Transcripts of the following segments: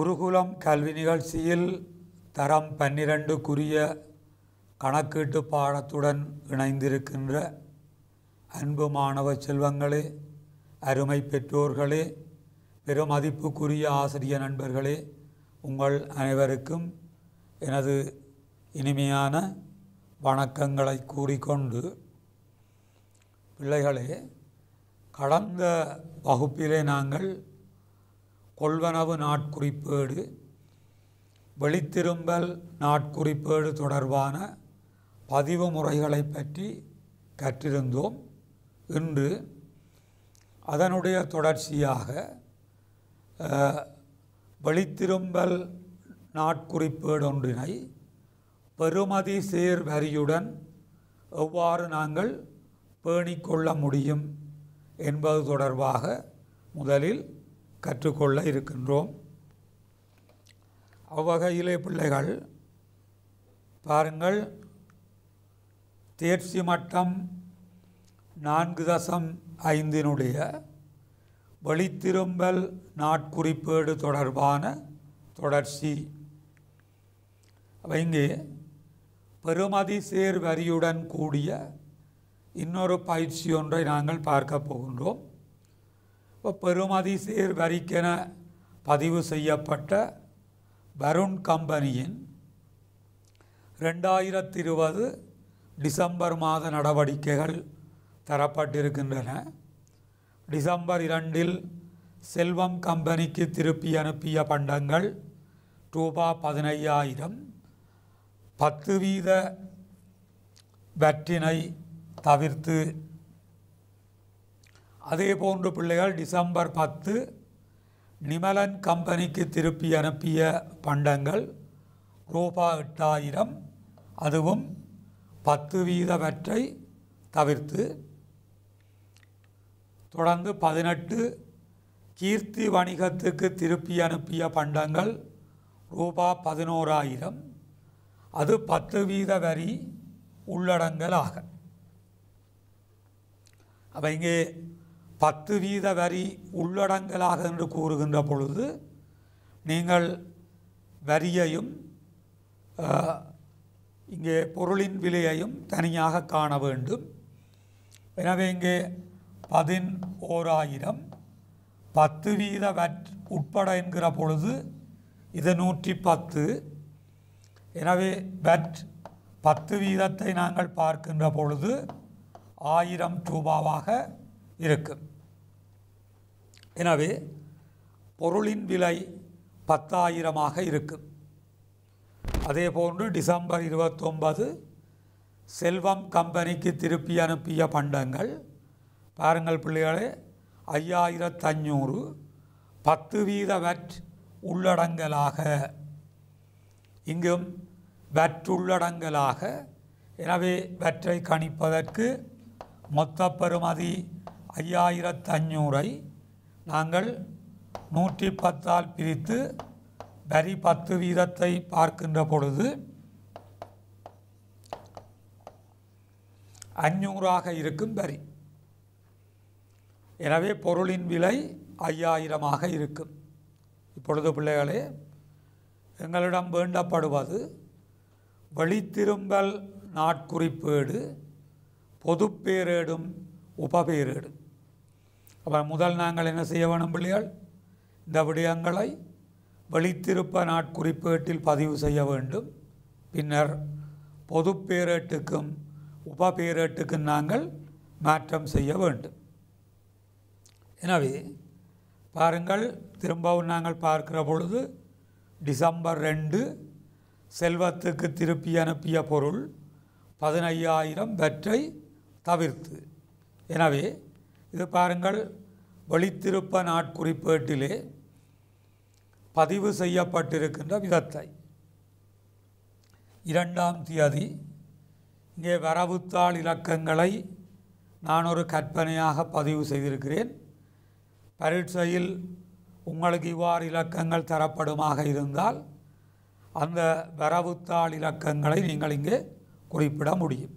குருகுலம் கல்வி நிகழ்ச்சியில் தரம் பன்னிரண்டுக்குரிய கணக்கீட்டு பாடத்துடன் இணைந்திருக்கின்ற அன்பு மாணவ செல்வங்களே அருமை பெற்றோர்களே பெருமதிப்புக்குரிய ஆசிரிய நண்பர்களே உங்கள் அனைவருக்கும் எனது இனிமையான வணக்கங்களை கூறிக்கொண்டு பிள்ளைகளே கடந்த வகுப்பிலே நாங்கள் கொள்வனவு நாட்குறிப்பேடு வெளித்திரும்பல் நாட்குறிப்பேடு தொடர்பான பதிவு முறைகளை பற்றி கற்றிருந்தோம் இன்று அதனுடைய தொடர்ச்சியாக வெளித்திரும்பல் நாட்குறிப்பேடொன்றினை பெருமதி சேர் வரியுடன் எவ்வாறு நாங்கள் பேணிக்கொள்ள முடியும் என்பது தொடர்பாக முதலில் கற்றுக்கொள்ள இருக்கின்றோம் அவ்வகையிலே பிள்ளைகள் பாருங்கள் தேர்ச்சி மட்டம் நான்கு தசம் ஐந்தினுடைய வெளித்திரும்பல் நாட்குறிப்பேடு தொடர்பான தொடர்ச்சி இங்கே பெருமதி சேர் வரியுடன் கூடிய இன்னொரு பயிற்சி ஒன்றை நாங்கள் பார்க்க போகின்றோம் இப்போ சீர் வரிக்கென பதிவு செய்யப்பட்ட வருண் கம்பெனியின் ரெண்டாயிரத்தி இருபது டிசம்பர் மாத நடவடிக்கைகள் தரப்பட்டிருக்கின்றன டிசம்பர் இரண்டில் செல்வம் கம்பெனிக்கு திருப்பி அனுப்பிய பண்டங்கள் ரூபா பதினையாயிரம் பத்து வீத வற்றினை தவிர்த்து அதே போன்று பிள்ளைகள் டிசம்பர் பத்து நிமலன் கம்பெனிக்கு திருப்பி அனுப்பிய பண்டங்கள் ரூபா எட்டாயிரம் அதுவும் பத்து வீதவற்றை தவிர்த்து தொடர்ந்து பதினெட்டு கீர்த்தி வணிகத்துக்கு திருப்பி அனுப்பிய பண்டங்கள் ரூபா பதினோராயிரம் அது பத்து வீத வரி உள்ளடங்கலாக அப்போ இங்கே பத்து வீத வரி உள்ளடங்கலாக என்று கூறுகின்ற பொழுது நீங்கள் வரியையும் இங்கே பொருளின் விலையையும் தனியாக காண வேண்டும் எனவே இங்கே பதின் ஓர் ஆயிரம் பத்து வீத வட் உட்பட என்கிற பொழுது இது நூற்றி பத்து எனவே வெட் பத்து வீதத்தை நாங்கள் பார்க்கின்ற பொழுது ஆயிரம் ரூபாவாக இருக்கும் எனவே பொருளின் விலை பத்தாயிரமாக இருக்கும் அதே போன்று டிசம்பர் இருபத்தொன்பது செல்வம் கம்பெனிக்கு திருப்பி அனுப்பிய பண்டங்கள் பாருங்கள் பிள்ளைகளே ஐயாயிரத்தஞ்சூறு பத்து வீத வட் உள்ளடங்கலாக இங்கும் வற்றுள்ளடங்கலாக எனவே வற்றை கணிப்பதற்கு மொத்த பெறுமதி ஐயாயிரத்தஞ்சூரை நாங்கள் நூற்றி பத்தால் பிரித்து வரி பத்து வீதத்தை பார்க்கின்ற பொழுது அஞ்சூறாக இருக்கும் வரி எனவே பொருளின் விலை ஐயாயிரமாக இருக்கும் இப்பொழுது பிள்ளைகளே எங்களிடம் வேண்டப்படுவது வெளித்திரும்பல் நாட்குறிப்பேடு பொதுப்பேரேடும் உபபேரேடும் அப்புறம் முதல் நாங்கள் என்ன செய்ய வேணும் பிள்ளைகள் இந்த விடயங்களை வெளித்திருப்ப நாட்குறிப்பேட்டில் பதிவு செய்ய வேண்டும் பின்னர் பொது பேரேட்டுக்கும் உப பேரேட்டுக்கும் நாங்கள் மாற்றம் செய்ய வேண்டும் எனவே பாருங்கள் திரும்பவும் நாங்கள் பார்க்கிற பொழுது டிசம்பர் ரெண்டு செல்வத்துக்கு திருப்பி அனுப்பிய பொருள் பதினையாயிரம் வெற்றை தவிர்த்து எனவே இது பாருங்கள் வெளித்திருப்ப நாட்குறிப்பேட்டிலே பதிவு செய்யப்பட்டிருக்கின்ற விதத்தை இரண்டாம் தேதி இங்கே வரவுத்தாள் இலக்கங்களை நான் ஒரு கற்பனையாக பதிவு செய்திருக்கிறேன் பரீட்சையில் உங்களுக்கு இவ்வாறு இலக்கங்கள் தரப்படுமாக இருந்தால் அந்த வரவுத்தாள் இலக்கங்களை நீங்கள் இங்கே குறிப்பிட முடியும்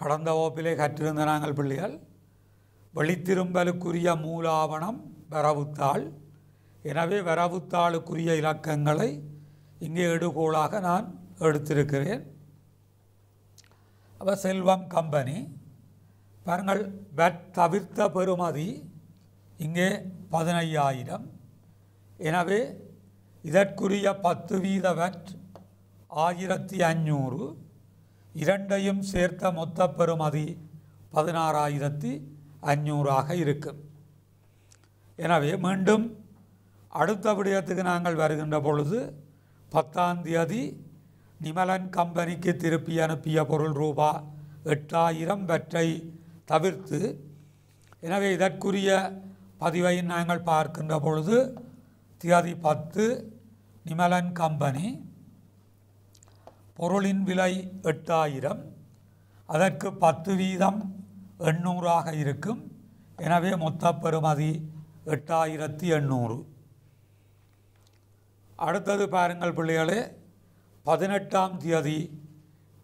கடந்த வகுப்பிலே கற்றிருந்த நாங்கள் பிள்ளைகள் வெளித்திரும்பலுக்குரிய மூலாவணம் வரவுத்தாள் எனவே வரவுத்தாளுக்குரிய இலக்கங்களை இங்கே எடுகோளாக நான் எடுத்திருக்கிறேன் அப்போ செல்வம் கம்பெனி பாருங்கள் வெட் தவிர்த்த பெறுமதி இங்கே பதினையாயிரம் எனவே இதற்குரிய பத்து வீத வட் ஆயிரத்தி அஞ்சூறு இரண்டையும் சேர்த்த மொத்த பெறுமதி பதினாறாயிரத்தி அஞ்சூறாக இருக்கும் எனவே மீண்டும் அடுத்த விடயத்துக்கு நாங்கள் வருகின்ற பொழுது பத்தாம் தேதி நிமலன் கம்பெனிக்கு திருப்பி அனுப்பிய பொருள் ரூபா எட்டாயிரம் பற்றை தவிர்த்து எனவே இதற்குரிய பதிவை நாங்கள் பார்க்கின்ற பொழுது தேதி பத்து நிமலன் கம்பெனி பொருளின் விலை எட்டாயிரம் அதற்கு பத்து வீதம் எண்ணூறாக இருக்கும் எனவே மொத்த பெறுமதி எட்டாயிரத்தி எண்ணூறு அடுத்தது பாருங்கள் பிள்ளைகளே பதினெட்டாம் தேதி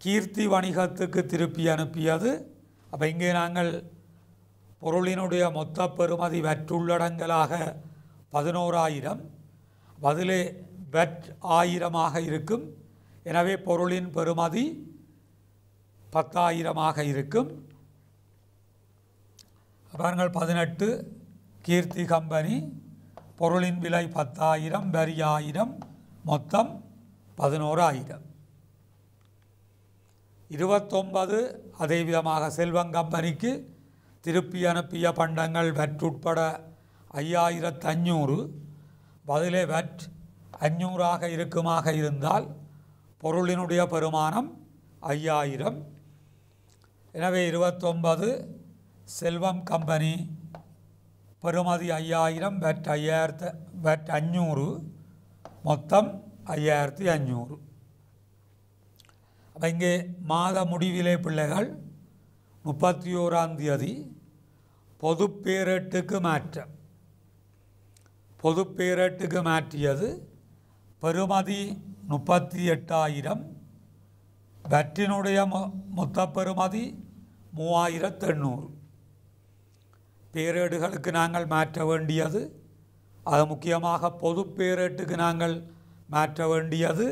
கீர்த்தி வணிகத்துக்கு திருப்பி அனுப்பியது அப்போ இங்கே நாங்கள் பொருளினுடைய மொத்த பெறுமதி வற்றுள்ளடங்கலாக பதினோராயிரம் பதிலே வெற் ஆயிரமாக இருக்கும் எனவே பொருளின் பெறுமதி பத்தாயிரமாக இருக்கும் பாருங்கள் பதினெட்டு கீர்த்தி கம்பெனி பொருளின் விலை பத்தாயிரம் வரியாயிரம் மொத்தம் பதினோராயிரம் இருபத்தொன்பது அதே விதமாக செல்வம் கம்பெனிக்கு திருப்பி அனுப்பிய பண்டங்கள் வற்றுட்பட ஐயாயிரத்து அஞ்சூறு பதிலே வட் அஞ்சூறாக இருக்குமாக இருந்தால் பொருளினுடைய பெருமானம் ஐயாயிரம் எனவே இருபத்தொன்பது செல்வம் கம்பெனி பெறுமதி ஐயாயிரம் வெட் ஐயாயிரத்து வெட் அஞ்சூறு மொத்தம் ஐயாயிரத்தி அஞ்சூறு அப்போ இங்கே மாத முடிவிலே பிள்ளைகள் முப்பத்தி ஓராம் தேதி பொது பேரேட்டுக்கு மாற்றம் பொது பேரேட்டுக்கு மாற்றியது பெறுமதி முப்பத்தி எட்டாயிரம் வெற்றினுடைய மொத்த பெறுமதி மூவாயிரத்து எண்ணூறு பேரேடுகளுக்கு நாங்கள் மாற்ற வேண்டியது அது முக்கியமாக பொது பேரேட்டுக்கு நாங்கள் மாற்ற வேண்டியது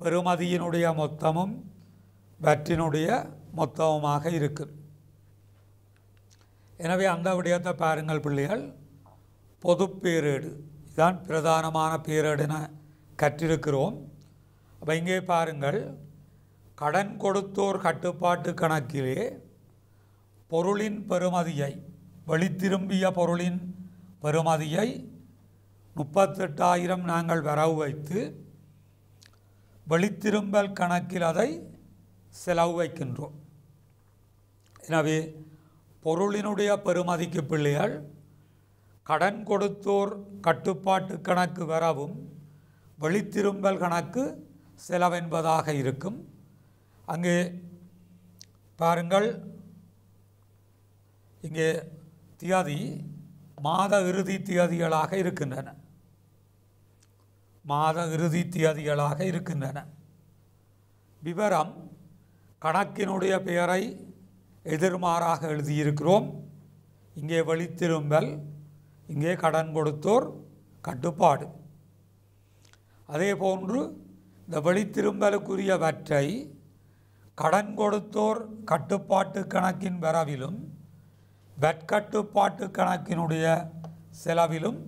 பெருமதியினுடைய மொத்தமும் வற்றினுடைய மொத்தமுமாக இருக்கும் எனவே அந்த விடயத்தை பாருங்கள் பிள்ளைகள் பொது பேரேடு இதுதான் பிரதானமான பேரேடுன கற்றிருக்கிறோம் அப்போ இங்கே பாருங்கள் கடன் கொடுத்தோர் கட்டுப்பாட்டு கணக்கிலே பொருளின் பெருமதியை வழி திரும்பிய பொருளின் பெறுமதியை முப்பத்தெட்டாயிரம் நாங்கள் வரவு வைத்து வழித்திரும்பல் கணக்கில் அதை செலவு வைக்கின்றோம் எனவே பொருளினுடைய பெறுமதிக்கு பிள்ளைகள் கடன் கொடுத்தோர் கட்டுப்பாட்டு கணக்கு வரவும் வெளித்திரும்பல் கணக்கு செலவென்பதாக இருக்கும் அங்கே பாருங்கள் இங்கே தியதி மாத இறுதி தியதிகளாக இருக்கின்றன மாத இறுதி தியதிகளாக இருக்கின்றன விவரம் கணக்கினுடைய பெயரை எதிர்மாறாக எழுதியிருக்கிறோம் இங்கே வழித்திரும்பல் இங்கே கடன் கொடுத்தோர் கட்டுப்பாடு அதே போன்று இந்த வழித்திரும்பலுக்குரியவற்றை கடன் கொடுத்தோர் கட்டுப்பாட்டு கணக்கின் வரவிலும் வெட்கட்டுப்பாட்டு கணக்கினுடைய செலவிலும்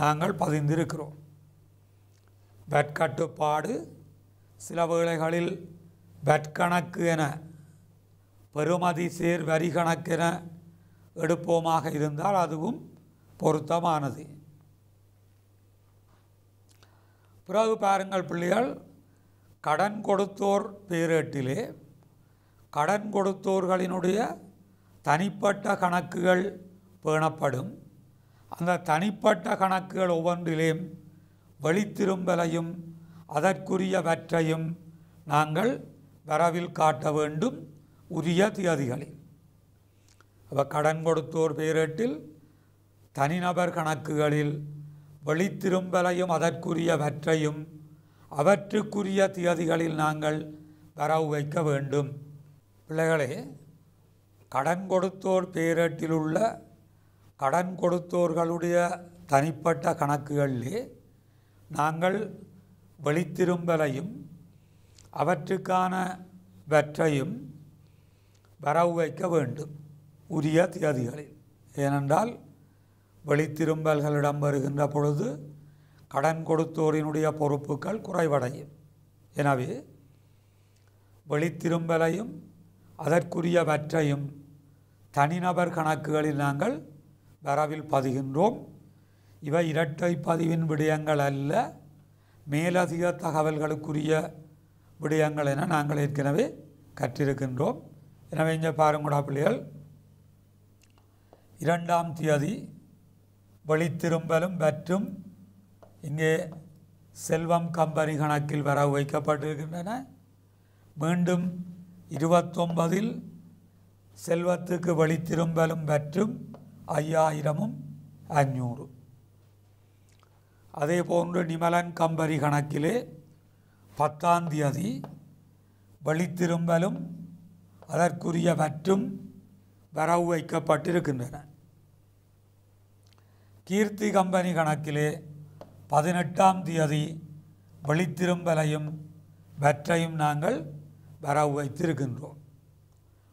நாங்கள் பதிந்திருக்கிறோம் வெட்கட்டுப்பாடு சில வேளைகளில் வெட்கணக்கு என பெருமதி சேர் வரி கணக்கென எடுப்போமாக இருந்தால் அதுவும் பொருத்தமானது பிறகு பாருங்கள் பிள்ளைகள் கடன் கொடுத்தோர் பேரேட்டிலே கடன் கொடுத்தோர்களினுடைய தனிப்பட்ட கணக்குகள் பேணப்படும் அந்த தனிப்பட்ட கணக்குகள் ஒவ்வொன்றிலேயும் வெளித்திரும்பலையும் அதற்குரியவற்றையும் நாங்கள் வரவில் காட்ட வேண்டும் உரிய தியதிகளில் அவ கடன் கொடுத்தோர் பேரேட்டில் தனிநபர் கணக்குகளில் வெளித்திரும்பலையும் அதற்குரியவற்றையும் அவற்றுக்குரிய தியதிகளில் நாங்கள் வரவு வைக்க வேண்டும் பிள்ளைகளே கடன் கொடுத்தோர் உள்ள கடன் கொடுத்தோர்களுடைய தனிப்பட்ட கணக்குகளிலே நாங்கள் வெளித்திரும்பலையும் அவற்றுக்கான வற்றையும் வரவு வைக்க வேண்டும் உரிய தியதிகளில் ஏனென்றால் வெளித்திரும்பல்கள் இடம்பெறுகின்ற பொழுது கடன் கொடுத்தோரினுடைய பொறுப்புகள் குறைவடையும் எனவே வெளித்திரும்பலையும் அதற்குரியவற்றையும் தனிநபர் கணக்குகளில் நாங்கள் வரவில் பதிகின்றோம் இவை இரட்டை பதிவின் விடயங்கள் அல்ல மேலதிக தகவல்களுக்குரிய விடயங்கள் என நாங்கள் ஏற்கனவே கற்றிருக்கின்றோம் எனவே இங்கே பாருங்கூடா பிள்ளைகள் இரண்டாம் தேதி வெளித்திரும்பலும் மற்றும் இங்கே செல்வம் கம்பெனி கணக்கில் வர வைக்கப்பட்டிருக்கின்றன மீண்டும் இருபத்தொன்பதில் செல்வத்துக்கு வழி திரும்பலும் மற்றும் ஐயாயிரமும் அஞ்சூறு அதே போன்று நிமலன் கம்பரி கணக்கிலே பத்தாம் தேதி திரும்பலும் அதற்குரிய மற்றும் வரவு வைக்கப்பட்டிருக்கின்றன கீர்த்தி கம்பெனி கணக்கிலே பதினெட்டாம் தேதி வெளித்திரும்பலையும் வற்றையும் நாங்கள் வரவு வைத்திருக்கின்றோம்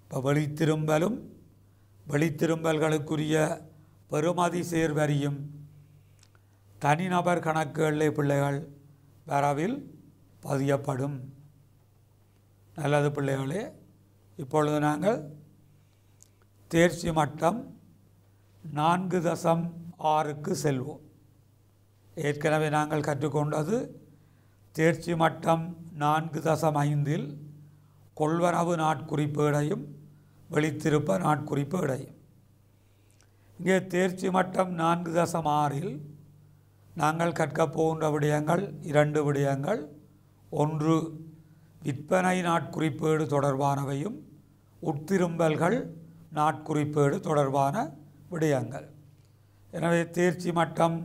இப்போ வெளித்திரும்பலும் வெளித்திரும்பல்களுக்குரிய பெருமதி சேர்வரியும் தனிநபர் எல்லை பிள்ளைகள் வரவில் பதியப்படும் நல்லது பிள்ளைகளே இப்பொழுது நாங்கள் தேர்ச்சி மட்டம் நான்கு தசம் ஆறுக்கு செல்வோம் ஏற்கனவே நாங்கள் கற்றுக்கொண்டது தேர்ச்சி மட்டம் நான்கு தசம் ஐந்தில் கொள்வனவு நாட்குறிப்பேடையும் வெளித்திருப்ப நாட்குறிப்பேடையும் இங்கே தேர்ச்சி மட்டம் நான்கு தசம் ஆறில் நாங்கள் கற்கப் போகின்ற விடயங்கள் இரண்டு விடயங்கள் ஒன்று விற்பனை நாட்குறிப்பேடு தொடர்பானவையும் உட்திரும்பல்கள் நாட்குறிப்பேடு தொடர்பான விடயங்கள் எனவே தேர்ச்சி மட்டம்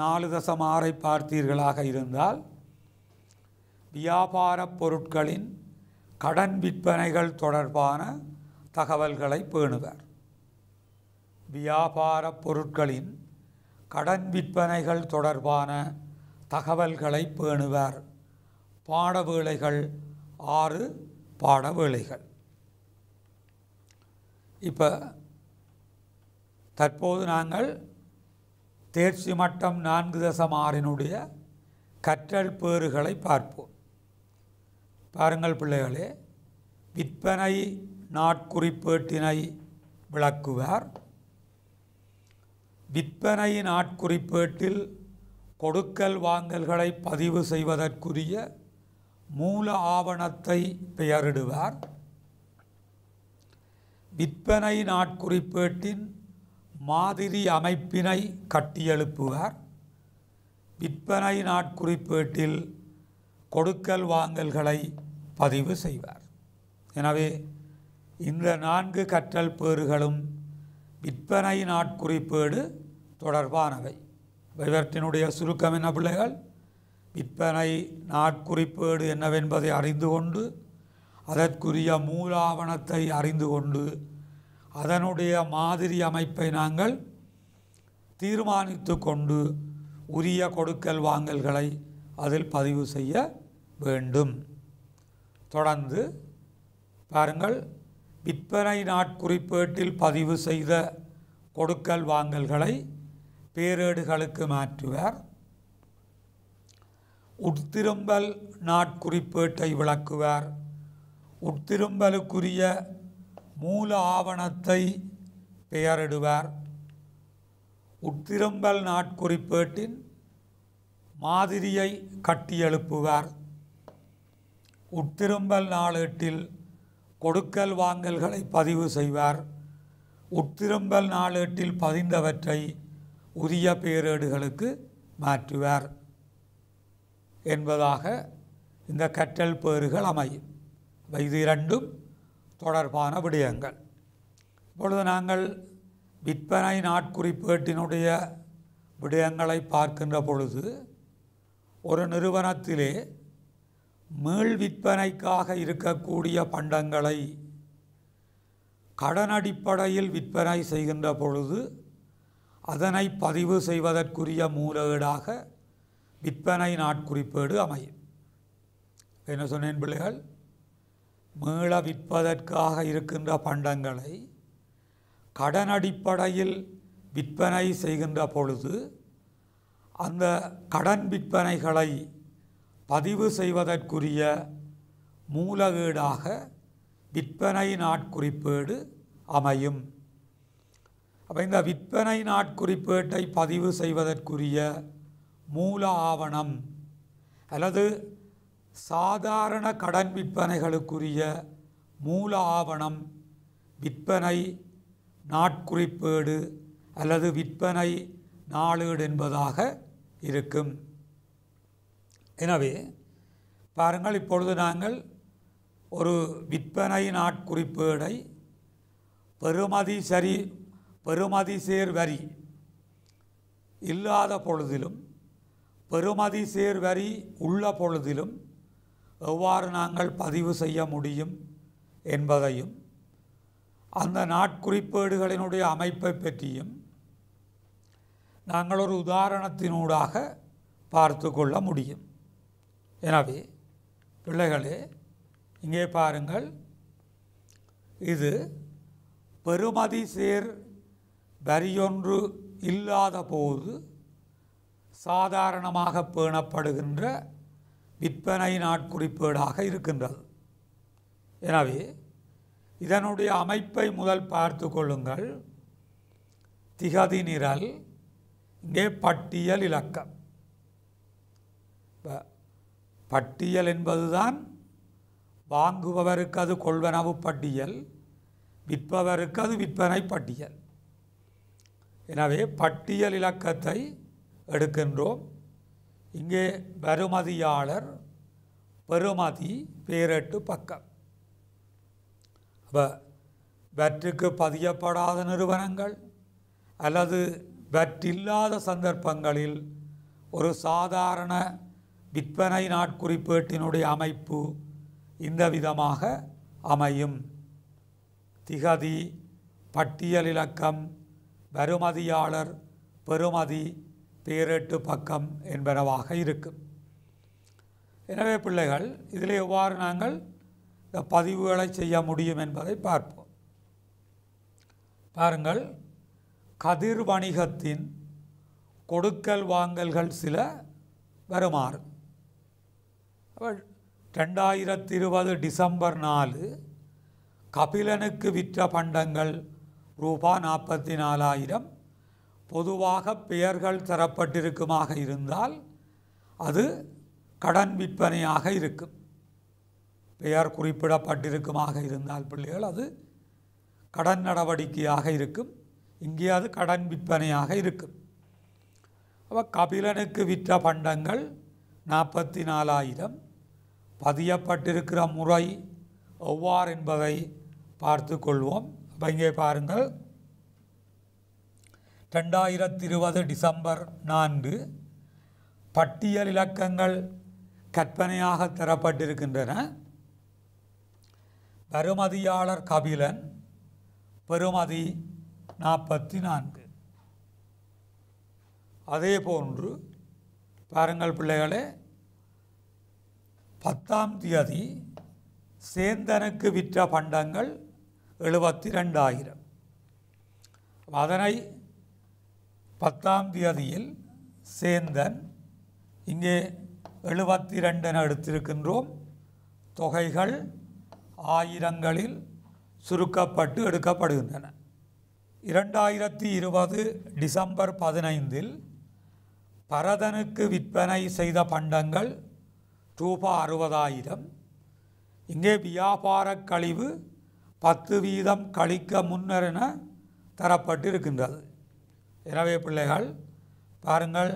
நாலு தசம் ஆறை பார்த்தீர்களாக இருந்தால் வியாபாரப் பொருட்களின் கடன் விற்பனைகள் தொடர்பான தகவல்களை பேணுவர் வியாபார பொருட்களின் கடன் விற்பனைகள் தொடர்பான தகவல்களை பேணுவர் பாடவேளைகள் ஆறு பாடவேளைகள் இப்போ தற்போது நாங்கள் தேர்ச்சி மட்டம் நான்கு தசமாறினுடைய கற்றல் பேறுகளை பார்ப்போம் பாருங்கள் பிள்ளைகளே விற்பனை நாட்குறிப்பேட்டினை விளக்குவார் விற்பனை நாட்குறிப்பேட்டில் கொடுக்கல் வாங்கல்களை பதிவு செய்வதற்குரிய மூல ஆவணத்தை பெயரிடுவார் விற்பனை நாட்குறிப்பேட்டின் மாதிரி அமைப்பினை கட்டியெழுப்புவார் விற்பனை நாட்குறிப்பேட்டில் கொடுக்கல் வாங்கல்களை பதிவு செய்வார் எனவே இந்த நான்கு கற்றல் பேறுகளும் விற்பனை நாட்குறிப்பேடு தொடர்பானவை இவற்றினுடைய சுருக்கம் என்ன பிள்ளைகள் விற்பனை நாட்குறிப்பேடு என்னவென்பதை அறிந்து கொண்டு அதற்குரிய மூலாவணத்தை அறிந்து கொண்டு அதனுடைய மாதிரி அமைப்பை நாங்கள் தீர்மானித்து கொண்டு உரிய கொடுக்கல் வாங்கல்களை அதில் பதிவு செய்ய வேண்டும் தொடர்ந்து பாருங்கள் விற்பனை நாட்குறிப்பேட்டில் பதிவு செய்த கொடுக்கல் வாங்கல்களை பேரேடுகளுக்கு மாற்றுவர் உட்திரும்பல் நாட்குறிப்பேட்டை விளக்குவார் உட்திரும்பலுக்குரிய மூல ஆவணத்தை பெயரிடுவார் உட்திரும்பல் நாட்குறிப்பேட்டின் மாதிரியை கட்டியெழுப்புவார் உட்திரும்பல் நாளேட்டில் கொடுக்கல் வாங்கல்களை பதிவு செய்வார் உட்திரும்பல் நாளேட்டில் பதிந்தவற்றை உரிய பேரேடுகளுக்கு மாற்றுவார் என்பதாக இந்த கற்றல் பேறுகள் அமையும் இது இரண்டும் தொடர்பான விடயங்கள் இப்பொழுது நாங்கள் விற்பனை நாட்குறிப்பேட்டினுடைய விடயங்களை பார்க்கின்ற பொழுது ஒரு நிறுவனத்திலே மீள் விற்பனைக்காக இருக்கக்கூடிய பண்டங்களை கடன் அடிப்படையில் விற்பனை செய்கின்ற பொழுது அதனை பதிவு செய்வதற்குரிய மூலகீடாக விற்பனை நாட்குறிப்பேடு அமையும் என்ன சொன்னேன் பிள்ளைகள் மீள விற்பதற்காக இருக்கின்ற பண்டங்களை கடன் அடிப்படையில் விற்பனை செய்கின்ற பொழுது அந்த கடன் விற்பனைகளை பதிவு செய்வதற்குரிய மூலகேடாக விற்பனை நாட்குறிப்பேடு அமையும் அப்போ இந்த விற்பனை நாட்குறிப்பேட்டை பதிவு செய்வதற்குரிய மூல ஆவணம் அல்லது சாதாரண கடன் விற்பனைகளுக்குரிய மூல ஆவணம் விற்பனை நாட்குறிப்பேடு அல்லது விற்பனை நாளேடு என்பதாக இருக்கும் எனவே பாருங்கள் இப்பொழுது நாங்கள் ஒரு விற்பனை நாட்குறிப்பேடை பெருமதி சரி பெருமதி சேர் வரி இல்லாத பொழுதிலும் பெருமதி சேர் வரி உள்ள பொழுதிலும் எவ்வாறு நாங்கள் பதிவு செய்ய முடியும் என்பதையும் அந்த நாட்குறிப்பேடுகளினுடைய அமைப்பை பற்றியும் நாங்கள் ஒரு உதாரணத்தினூடாக பார்த்து கொள்ள முடியும் எனவே பிள்ளைகளே இங்கே பாருங்கள் இது பெருமதி சேர் வரியொன்று இல்லாத போது சாதாரணமாக பேணப்படுகின்ற விற்பனை நாட்குறிப்பேடாக இருக்கின்றது எனவே இதனுடைய அமைப்பை முதல் பார்த்து கொள்ளுங்கள் திகதி நிரல் இங்கே பட்டியல் இலக்கம் பட்டியல் என்பதுதான் வாங்குபவருக்கு அது கொள்வனவு பட்டியல் விற்பவருக்கு அது விற்பனை பட்டியல் எனவே பட்டியல் இலக்கத்தை எடுக்கின்றோம் இங்கே வருமதியாளர் பெருமதி பேரெட்டு பக்கம் அப்போ வற்றுக்கு பதியப்படாத நிறுவனங்கள் அல்லது வற்றில்லாத சந்தர்ப்பங்களில் ஒரு சாதாரண விற்பனை நாட்குறிப்பேட்டினுடைய அமைப்பு இந்த விதமாக அமையும் திகதி பட்டியல் இலக்கம் வருமதியாளர் பெறுமதி பேரெட்டு பக்கம் என்பனவாக இருக்கும் எனவே பிள்ளைகள் இதில் எவ்வாறு நாங்கள் இந்த பதிவுகளை செய்ய முடியும் என்பதை பார்ப்போம் பாருங்கள் கதிர் வணிகத்தின் கொடுக்கல் வாங்கல்கள் சில வருமாறு ரெண்டாயிரத்தி இருபது டிசம்பர் நாலு கபிலனுக்கு விற்ற பண்டங்கள் ரூபா நாற்பத்தி நாலாயிரம் பொதுவாக பெயர்கள் தரப்பட்டிருக்குமாக இருந்தால் அது கடன் விற்பனையாக இருக்கும் பெயர் குறிப்பிடப்பட்டிருக்குமாக இருந்தால் பிள்ளைகள் அது கடன் நடவடிக்கையாக இருக்கும் இங்கே அது கடன் விற்பனையாக இருக்கும் அப்போ கபிலனுக்கு விற்ற பண்டங்கள் நாற்பத்தி நாலாயிரம் பதியப்பட்டிருக்கிற முறை எவ்வாறு என்பதை பார்த்து கொள்வோம் இப்போ இங்கே பாருங்கள் ரெண்டாயிரத்தி இருபது டிசம்பர் நான்கு பட்டியல் இலக்கங்கள் கற்பனையாக தரப்பட்டிருக்கின்றன பெருமதியாளர் கபிலன் பெருமதி நாற்பத்தி நான்கு அதே போன்று பாருங்கள் பிள்ளைகளே பத்தாம் தேதி சேந்தனுக்கு விற்ற பண்டங்கள் எழுபத்தி ரெண்டாயிரம் அதனை பத்தாம் தேதியில் சேந்தன் இங்கே எழுபத்தி ரெண்டென எடுத்திருக்கின்றோம் தொகைகள் ஆயிரங்களில் சுருக்கப்பட்டு எடுக்கப்படுகின்றன இரண்டாயிரத்தி இருபது டிசம்பர் பதினைந்தில் பரதனுக்கு விற்பனை செய்த பண்டங்கள் ரூபா அறுபதாயிரம் இங்கே வியாபார கழிவு பத்து வீதம் கழிக்க முன்னர் என தரப்பட்டு இருக்கின்றது எனவே பிள்ளைகள் பாருங்கள்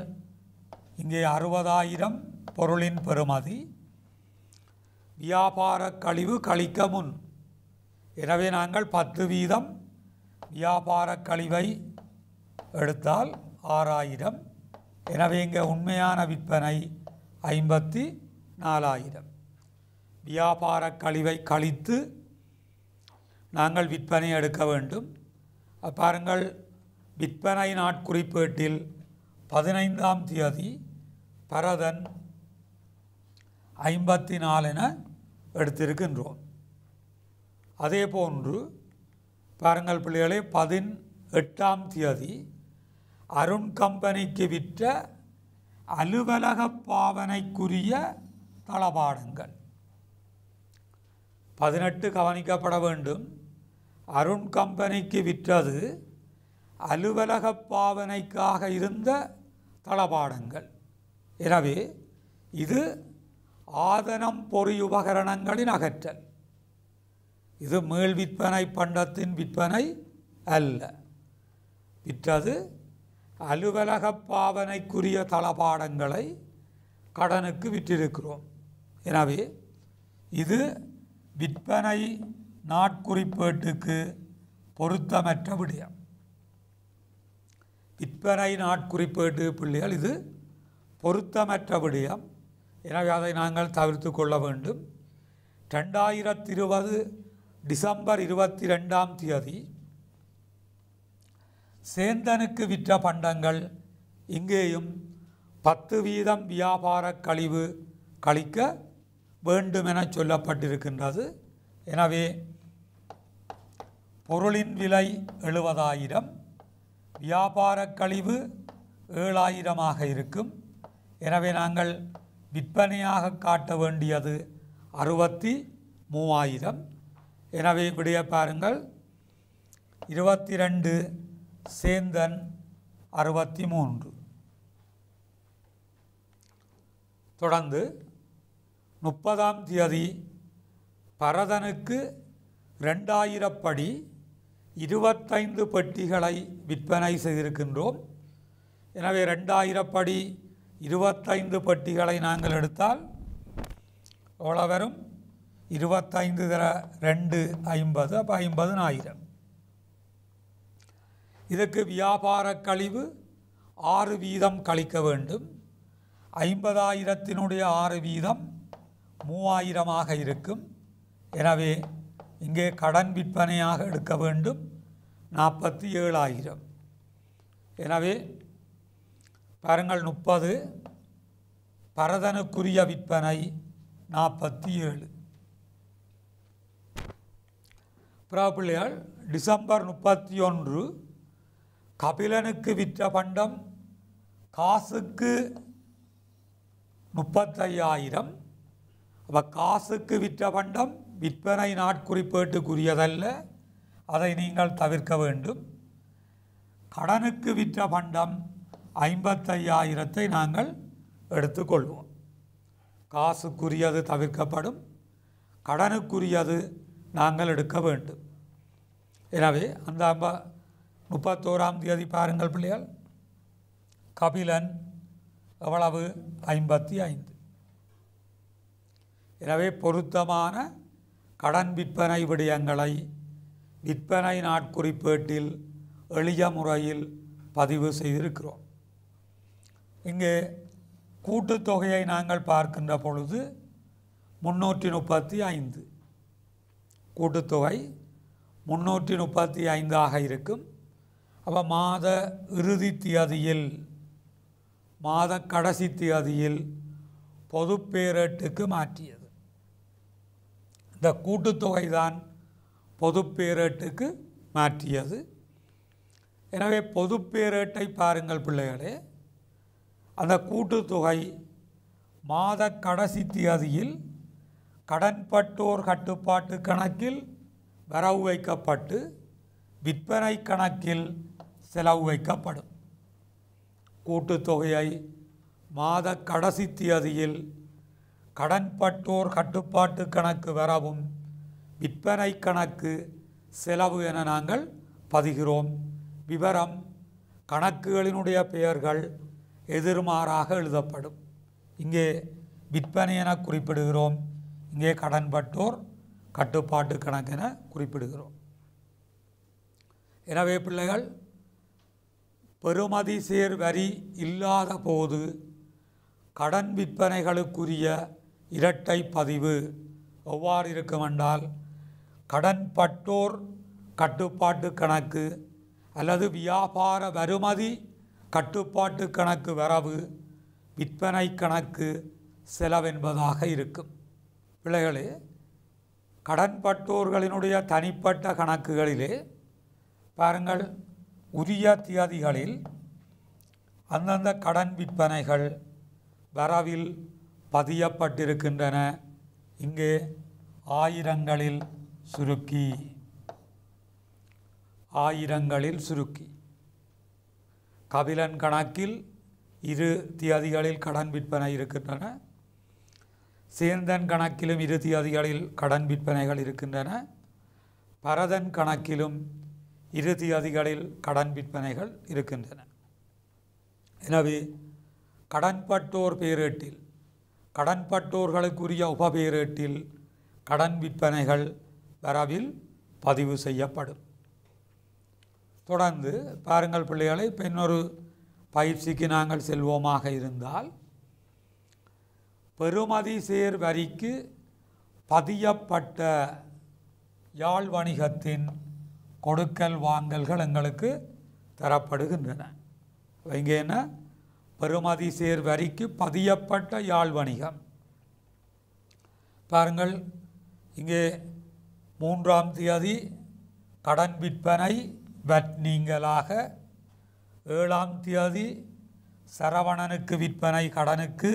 இங்கே அறுபதாயிரம் பொருளின் பெறுமதி வியாபார கழிவு கழிக்க முன் எனவே நாங்கள் பத்து வீதம் வியாபார கழிவை எடுத்தால் ஆறாயிரம் எனவே இங்கே உண்மையான விற்பனை ஐம்பத்தி நாலாயிரம் வியாபார கழிவை கழித்து நாங்கள் விற்பனை எடுக்க வேண்டும் பாருங்கள் விற்பனை நாட்குறிப்பேட்டில் பதினைந்தாம் தேதி பரதன் ஐம்பத்தி நாலு என எடுத்திருக்கின்றோம் அதே போன்று பாருங்கள் பிள்ளைகளே பதின் எட்டாம் தேதி அருண் கம்பெனிக்கு விற்ற அலுவலக பாவனைக்குரிய தளபாடங்கள் பதினெட்டு கவனிக்கப்பட வேண்டும் அருண் கம்பெனிக்கு விற்றது அலுவலக பாவனைக்காக இருந்த தளபாடங்கள் எனவே இது ஆதனம் பொறி உபகரணங்களின் அகற்றல் இது மேல் விற்பனை பண்டத்தின் விற்பனை அல்ல விற்றது அலுவலக பாவனைக்குரிய தளபாடங்களை கடனுக்கு விற்றிருக்கிறோம் எனவே இது விற்பனை நாட்குறிப்பேட்டுக்கு பொருத்தமற்ற விடயம் விற்பனை நாட்குறிப்பேட்டு பிள்ளைகள் இது பொருத்தமற்ற விடயம் எனவே அதை நாங்கள் தவிர்த்து கொள்ள வேண்டும் ரெண்டாயிரத்தி இருபது டிசம்பர் இருபத்தி ரெண்டாம் தேதி சேந்தனுக்கு விற்ற பண்டங்கள் இங்கேயும் பத்து வீதம் வியாபார கழிவு கழிக்க என சொல்லப்பட்டிருக்கின்றது எனவே பொருளின் விலை எழுபதாயிரம் வியாபார கழிவு ஏழாயிரமாக இருக்கும் எனவே நாங்கள் விற்பனையாக காட்ட வேண்டியது அறுபத்தி மூவாயிரம் எனவே விடிய பாருங்கள் இருபத்தி ரெண்டு சேந்தன் அறுபத்தி மூன்று தொடர்ந்து முப்பதாம் தேதி பரதனுக்கு ரெண்டாயிரப்படி இருபத்தைந்து பெட்டிகளை விற்பனை செய்திருக்கின்றோம் எனவே ரெண்டாயிரப்படி இருபத்தைந்து பெட்டிகளை நாங்கள் எடுத்தால் எவ்வளோ வரும் இருபத்தைந்து தர ரெண்டு ஐம்பது அப்போ ஐம்பதுனாயிரம் இதுக்கு வியாபார கழிவு ஆறு வீதம் கழிக்க வேண்டும் ஐம்பதாயிரத்தினுடைய ஆறு வீதம் மூவாயிரமாக இருக்கும் எனவே இங்கே கடன் விற்பனையாக எடுக்க வேண்டும் நாற்பத்தி ஏழாயிரம் எனவே பாருங்கள் முப்பது பரதனுக்குரிய விற்பனை நாற்பத்தி ஏழு பிராபிள்ளையால் டிசம்பர் முப்பத்தி ஒன்று கபிலனுக்கு விற்ற பண்டம் காசுக்கு முப்பத்தையாயிரம் அப்போ காசுக்கு விற்ற பண்டம் விற்பனை நாட்குறிப்பேட்டுக்குரியதல்ல அதை நீங்கள் தவிர்க்க வேண்டும் கடனுக்கு விற்ற பண்டம் ஐம்பத்தையாயிரத்தை நாங்கள் எடுத்துக்கொள்வோம் காசுக்குரியது தவிர்க்கப்படும் கடனுக்குரியது நாங்கள் எடுக்க வேண்டும் எனவே அந்த அம்ப முப்பத்தோராம் தேதி பாருங்கள் பிள்ளைகள் கபிலன் எவ்வளவு ஐம்பத்தி ஐந்து எனவே பொருத்தமான கடன் விற்பனை விடயங்களை விற்பனை நாட்குறிப்பேட்டில் எளிய முறையில் பதிவு செய்திருக்கிறோம் இங்கே கூட்டுத்தொகையை நாங்கள் பார்க்கின்ற பொழுது முன்னூற்றி முப்பத்தி ஐந்து கூட்டுத்தொகை முன்னூற்றி முப்பத்தி ஐந்தாக இருக்கும் அப்போ மாத இறுதி தியதியில் மாத கடைசி தியதியில் பொதுப்பேரேட்டுக்கு மாற்றியது இந்த கூட்டுத்தொகை தான் பொதுப்பேரேட்டுக்கு மாற்றியது எனவே பொதுப்பேரேட்டை பாருங்கள் பிள்ளைகளே அந்த கூட்டுத்தொகை மாத கடைசி தேதியில் கடன்பட்டோர் கட்டுப்பாட்டு கணக்கில் வரவு வைக்கப்பட்டு விற்பனை கணக்கில் செலவு வைக்கப்படும் கூட்டுத்தொகையை மாத கடைசி தேதியில் கடன்பட்டோர் கட்டுப்பாட்டு கணக்கு வரவும் விற்பனை கணக்கு செலவு என நாங்கள் பதிகிறோம் விவரம் கணக்குகளினுடைய பெயர்கள் எதிர்மாறாக எழுதப்படும் இங்கே விற்பனை என குறிப்பிடுகிறோம் இங்கே கடன்பட்டோர் கட்டுப்பாட்டு கணக்கென குறிப்பிடுகிறோம் எனவே பிள்ளைகள் பெறுமதி சேர் வரி இல்லாத போது கடன் விற்பனைகளுக்குரிய இரட்டை பதிவு எவ்வாறு இருக்குமென்றால் கடன்பட்டோர் கட்டுப்பாட்டு கணக்கு அல்லது வியாபார வருமதி கட்டுப்பாட்டு கணக்கு வரவு விற்பனை கணக்கு செலவென்பதாக இருக்கும் பிள்ளைகளே கடன்பட்டோர்களினுடைய தனிப்பட்ட கணக்குகளிலே பாருங்கள் உரிய தியதிகளில் அந்தந்த கடன் விற்பனைகள் வரவில் பதியப்பட்டிருக்கின்றன இங்கு ஆயிரங்களில் சுருக்கி ஆயிரங்களில் சுருக்கி கபிலன் கணக்கில் இரு தியதிகளில் கடன் விற்பனை இருக்கின்றன சேந்தன் கணக்கிலும் இரு தியதிகளில் கடன் விற்பனைகள் இருக்கின்றன பரதன் கணக்கிலும் இரு தியதிகளில் கடன் விற்பனைகள் இருக்கின்றன எனவே கடன்பட்டோர் பேரேட்டில் கடன்பட்டோர்களுக்குரிய உபபேரேட்டில் கடன் விற்பனைகள் வரவில் பதிவு செய்யப்படும் தொடர்ந்து பாருங்கள் பிள்ளைகளை இப்போ இன்னொரு பயிற்சிக்கு நாங்கள் செல்வோமாக இருந்தால் பெருமதி சேர் வரிக்கு பதியப்பட்ட யாழ் வணிகத்தின் கொடுக்கல் வாங்கல்கள் எங்களுக்கு தரப்படுகின்றன இங்கே என்ன பெருமதி சேர் வரிக்கு பதியப்பட்ட யாழ் வணிகம் பாருங்கள் இங்கே மூன்றாம் தேதி கடன் விற்பனை வட் நீங்களாக ஏழாம் தேதி சரவணனுக்கு விற்பனை கடனுக்கு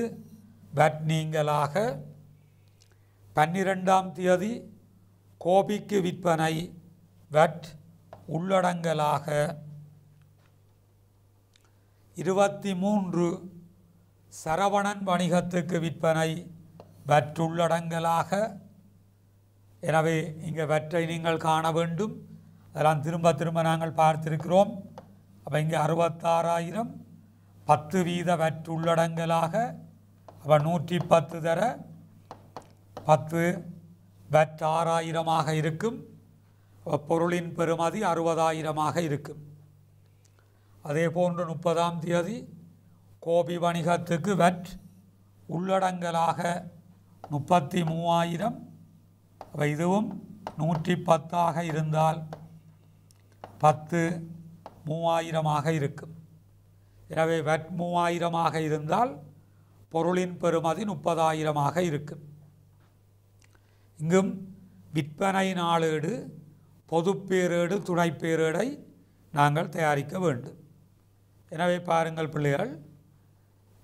வட் நீங்களாக பன்னிரெண்டாம் தேதி கோபிக்கு விற்பனை வட் உள்ளடங்கலாக இருபத்தி மூன்று சரவணன் வணிகத்துக்கு விற்பனை வற்றுள்ளடங்கலாக எனவே இங்கே வற்றை நீங்கள் காண வேண்டும் அதெல்லாம் திரும்ப திரும்ப நாங்கள் பார்த்திருக்கிறோம் அப்போ இங்கே அறுபத்தாறாயிரம் பத்து வீத வற்றுள்ளடங்கலாக அப்போ நூற்றி பத்து தர பத்து வற்றாறாயிரமாக இருக்கும் பொருளின் பெறுமதி அறுபதாயிரமாக இருக்கும் அதே போன்று முப்பதாம் தேதி கோபி வணிகத்துக்கு வெட் உள்ளடங்கலாக முப்பத்தி மூவாயிரம் இதுவும் நூற்றி பத்தாக இருந்தால் பத்து மூவாயிரமாக இருக்கும் எனவே வெட் மூவாயிரமாக இருந்தால் பொருளின் பெறுமதி முப்பதாயிரமாக இருக்கும் இங்கும் விற்பனை நாளேடு பொதுப்பேரேடு துணைப்பேரேடை நாங்கள் தயாரிக்க வேண்டும் எனவே பாருங்கள் பிள்ளைகள்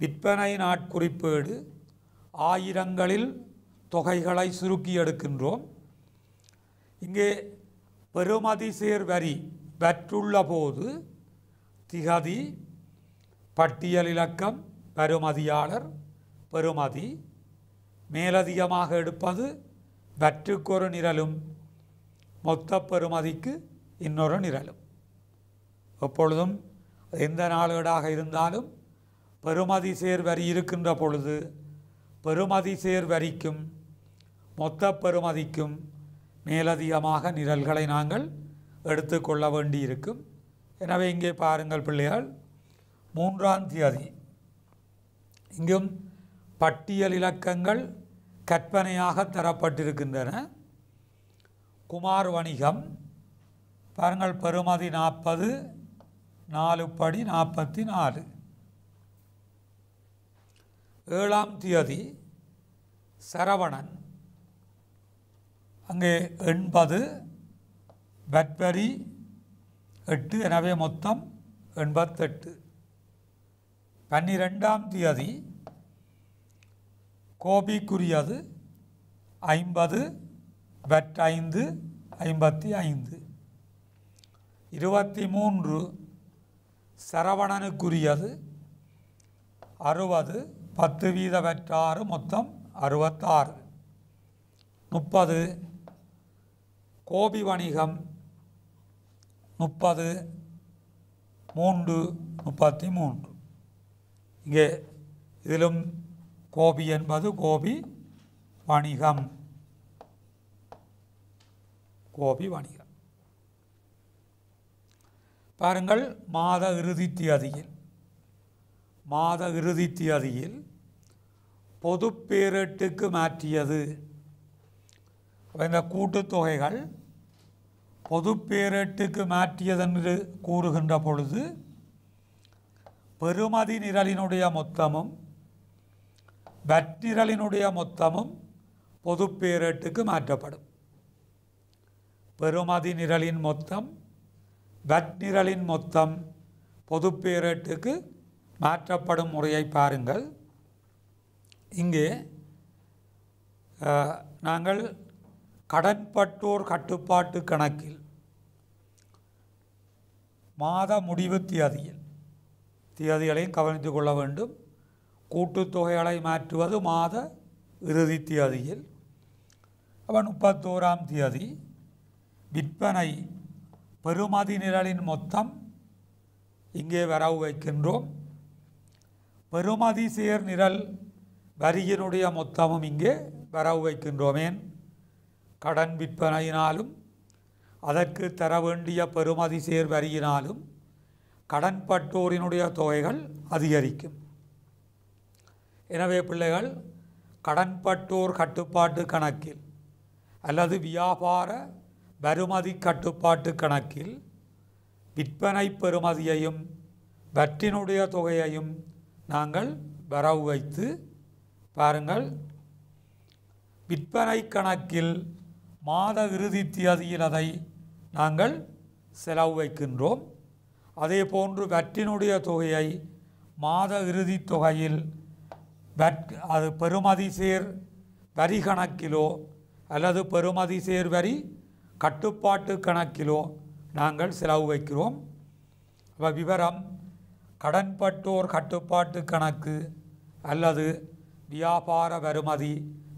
விற்பனை நாட்குறிப்பேடு ஆயிரங்களில் தொகைகளை சுருக்கி எடுக்கின்றோம் இங்கே பெருமதி சேர் வரி பெற்றுள்ள போது திகதி பட்டியல் இலக்கம் பெருமதியாளர் பெருமதி மேலதிகமாக எடுப்பது வற்றுக்கொரு நிரலும் மொத்த பெருமதிக்கு இன்னொரு நிரலும் எப்பொழுதும் எந்த நாளேடாக இருந்தாலும் பெருமதி சேர் வரி இருக்கின்ற பொழுது பெருமதி சேர் வரிக்கும் மொத்த பெருமதிக்கும் மேலதிகமாக நிரல்களை நாங்கள் எடுத்துக்கொள்ள வேண்டியிருக்கும் எனவே இங்கே பாருங்கள் பிள்ளைகள் மூன்றாம் தேதி இங்கும் பட்டியல் இலக்கங்கள் கற்பனையாக தரப்பட்டிருக்கின்றன குமார் வணிகம் பாருங்கள் பெருமதி நாற்பது நாலு படி நாற்பத்தி நாலு ஏழாம் தேதி சரவணன் அங்கே எண்பது பட்பரி எட்டு எனவே மொத்தம் எண்பத்தெட்டு பன்னிரெண்டாம் தேதி கோபிக்குரியது ஐம்பது பட் ஐந்து ஐம்பத்தி ஐந்து இருபத்தி மூன்று சரவணனுக்குரியது அறுபது பத்து வீத வெற்றாறு மொத்தம் அறுபத்தாறு முப்பது கோபி வணிகம் முப்பது மூன்று முப்பத்தி மூன்று இங்கே இதிலும் கோபி என்பது கோபி வணிகம் கோபி வணிகம் பாருங்கள் மாத இறுதி தியதியில் மாத இறுதி தியதியில் பொது பேரேட்டுக்கு மாற்றியது இந்த கூட்டுத்தொகைகள் பொது மாற்றியது மாற்றியதென்று கூறுகின்ற பொழுது பெருமதி நிரலினுடைய மொத்தமும் வட்டிரலினுடைய மொத்தமும் பொது பேரேட்டுக்கு மாற்றப்படும் பெருமதி நிரலின் மொத்தம் வட்நிரலின் மொத்தம் பொதுப்பேரேட்டுக்கு மாற்றப்படும் முறையை பாருங்கள் இங்கே நாங்கள் கடன்பட்டோர் கட்டுப்பாட்டு கணக்கில் மாத முடிவு தியதியில் தியதிகளையும் கவனித்து கொள்ள வேண்டும் கூட்டுத்தொகைகளை மாற்றுவது மாத இறுதி தியதியில் அப்போ முப்பத்தோராம் தியதி விற்பனை பெருமதி நிரலின் மொத்தம் இங்கே வரவு வைக்கின்றோம் பெருமதி சேர் நிரல் வரியினுடைய மொத்தமும் இங்கே வரவு வைக்கின்றோமேன் கடன் விற்பனையினாலும் அதற்கு தர வேண்டிய பெருமதி சேர் வரியினாலும் கடன்பட்டோரினுடைய தொகைகள் அதிகரிக்கும் எனவே பிள்ளைகள் கடன்பட்டோர் கட்டுப்பாட்டு கணக்கில் அல்லது வியாபார வருமதி கட்டுப்பாட்டு கணக்கில் விற்பனை பெறுமதியையும் வற்றினுடைய தொகையையும் நாங்கள் வரவு வைத்து பாருங்கள் விற்பனை கணக்கில் மாத இறுதி தியதியில் அதை நாங்கள் செலவு வைக்கின்றோம் அதே போன்று வற்றினுடைய தொகையை மாத இறுதி தொகையில் அது பெறுமதி சேர் வரி கணக்கிலோ அல்லது பெறுமதி சேர் வரி கட்டுப்பாட்டு கணக்கிலோ நாங்கள் செலவு வைக்கிறோம் இப்போ விவரம் கடன்பட்டோர் கட்டுப்பாட்டு கணக்கு அல்லது வியாபார வருமதி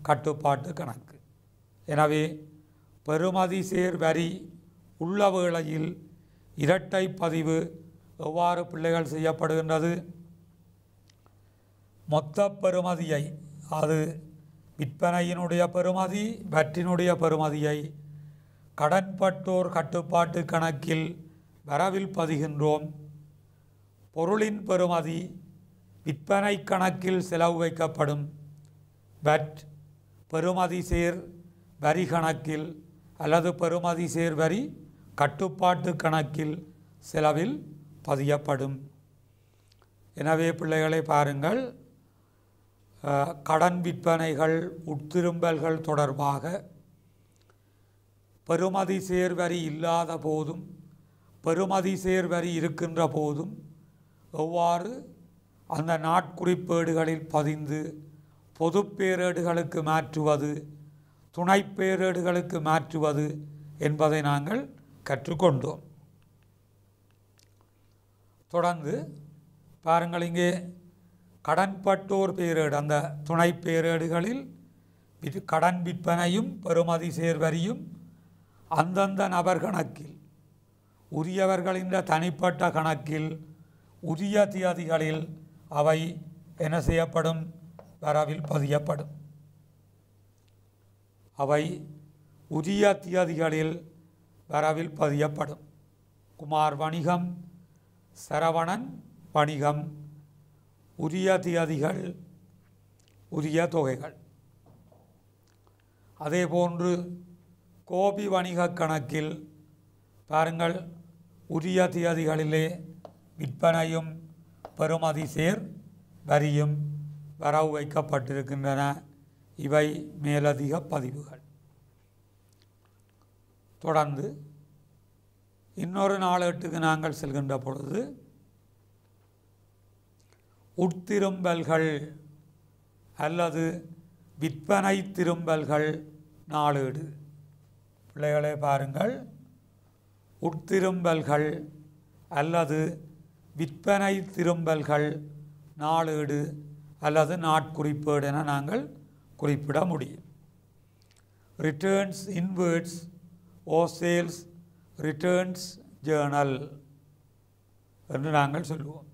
கட்டுப்பாட்டு கணக்கு எனவே பெருமதி சேர் வரி உள்ள வேளையில் இரட்டை பதிவு எவ்வாறு பிள்ளைகள் செய்யப்படுகின்றது மொத்த பெருமதியை அது விற்பனையினுடைய பெருமதி வற்றினுடைய பெருமதியை கடன்பட்டோர் கட்டுப்பாட்டு கணக்கில் வரவில் பதிகின்றோம் பொருளின் பெறுமதி விற்பனை கணக்கில் செலவு வைக்கப்படும் பட் பெறுமதி சேர் வரி கணக்கில் அல்லது பெறுமதி சேர் வரி கட்டுப்பாட்டு கணக்கில் செலவில் பதியப்படும் எனவே பிள்ளைகளை பாருங்கள் கடன் விற்பனைகள் உட்திரும்பல்கள் தொடர்பாக பெருமதி சேர்வரி இல்லாத போதும் பெருமதி சேர்வரி இருக்கின்ற போதும் எவ்வாறு அந்த நாட்குறிப்பேடுகளில் பதிந்து பொது பேரேடுகளுக்கு மாற்றுவது துணை பேரேடுகளுக்கு மாற்றுவது என்பதை நாங்கள் கற்றுக்கொண்டோம் தொடர்ந்து பாருங்கள் இங்கே கடன்பட்டோர் பேரேடு அந்த துணை பேரேடுகளில் கடன் விற்பனையும் பெருமதி சேர்வரியும் அந்தந்த நபர் கணக்கில் உரியவர்களின் தனிப்பட்ட கணக்கில் உரிய தியதிகளில் அவை என்ன செய்யப்படும் வரவில் பதியப்படும் அவை உரிய தியதிகளில் வரவில் பதியப்படும் குமார் வணிகம் சரவணன் வணிகம் உரிய தியதிகள் உரிய தொகைகள் அதேபோன்று கோபி வணிக கணக்கில் பாருங்கள் உரிய தியதிகளிலே விற்பனையும் பெறுமதி சேர் வரியும் வரவு வைக்கப்பட்டிருக்கின்றன இவை மேலதிக பதிவுகள் தொடர்ந்து இன்னொரு நாளேட்டுக்கு நாங்கள் செல்கின்ற பொழுது உட்திரும்பல்கள் அல்லது விற்பனை திரும்பல்கள் நாளேடு பிள்ளைகளே பாருங்கள் உட்திரும்பல்கள் அல்லது விற்பனை திரும்பல்கள் நாளேடு அல்லது நாட்குறிப்பேடு என நாங்கள் குறிப்பிட முடியும் returns inwards or sales returns journal என்று நாங்கள் சொல்லுவோம்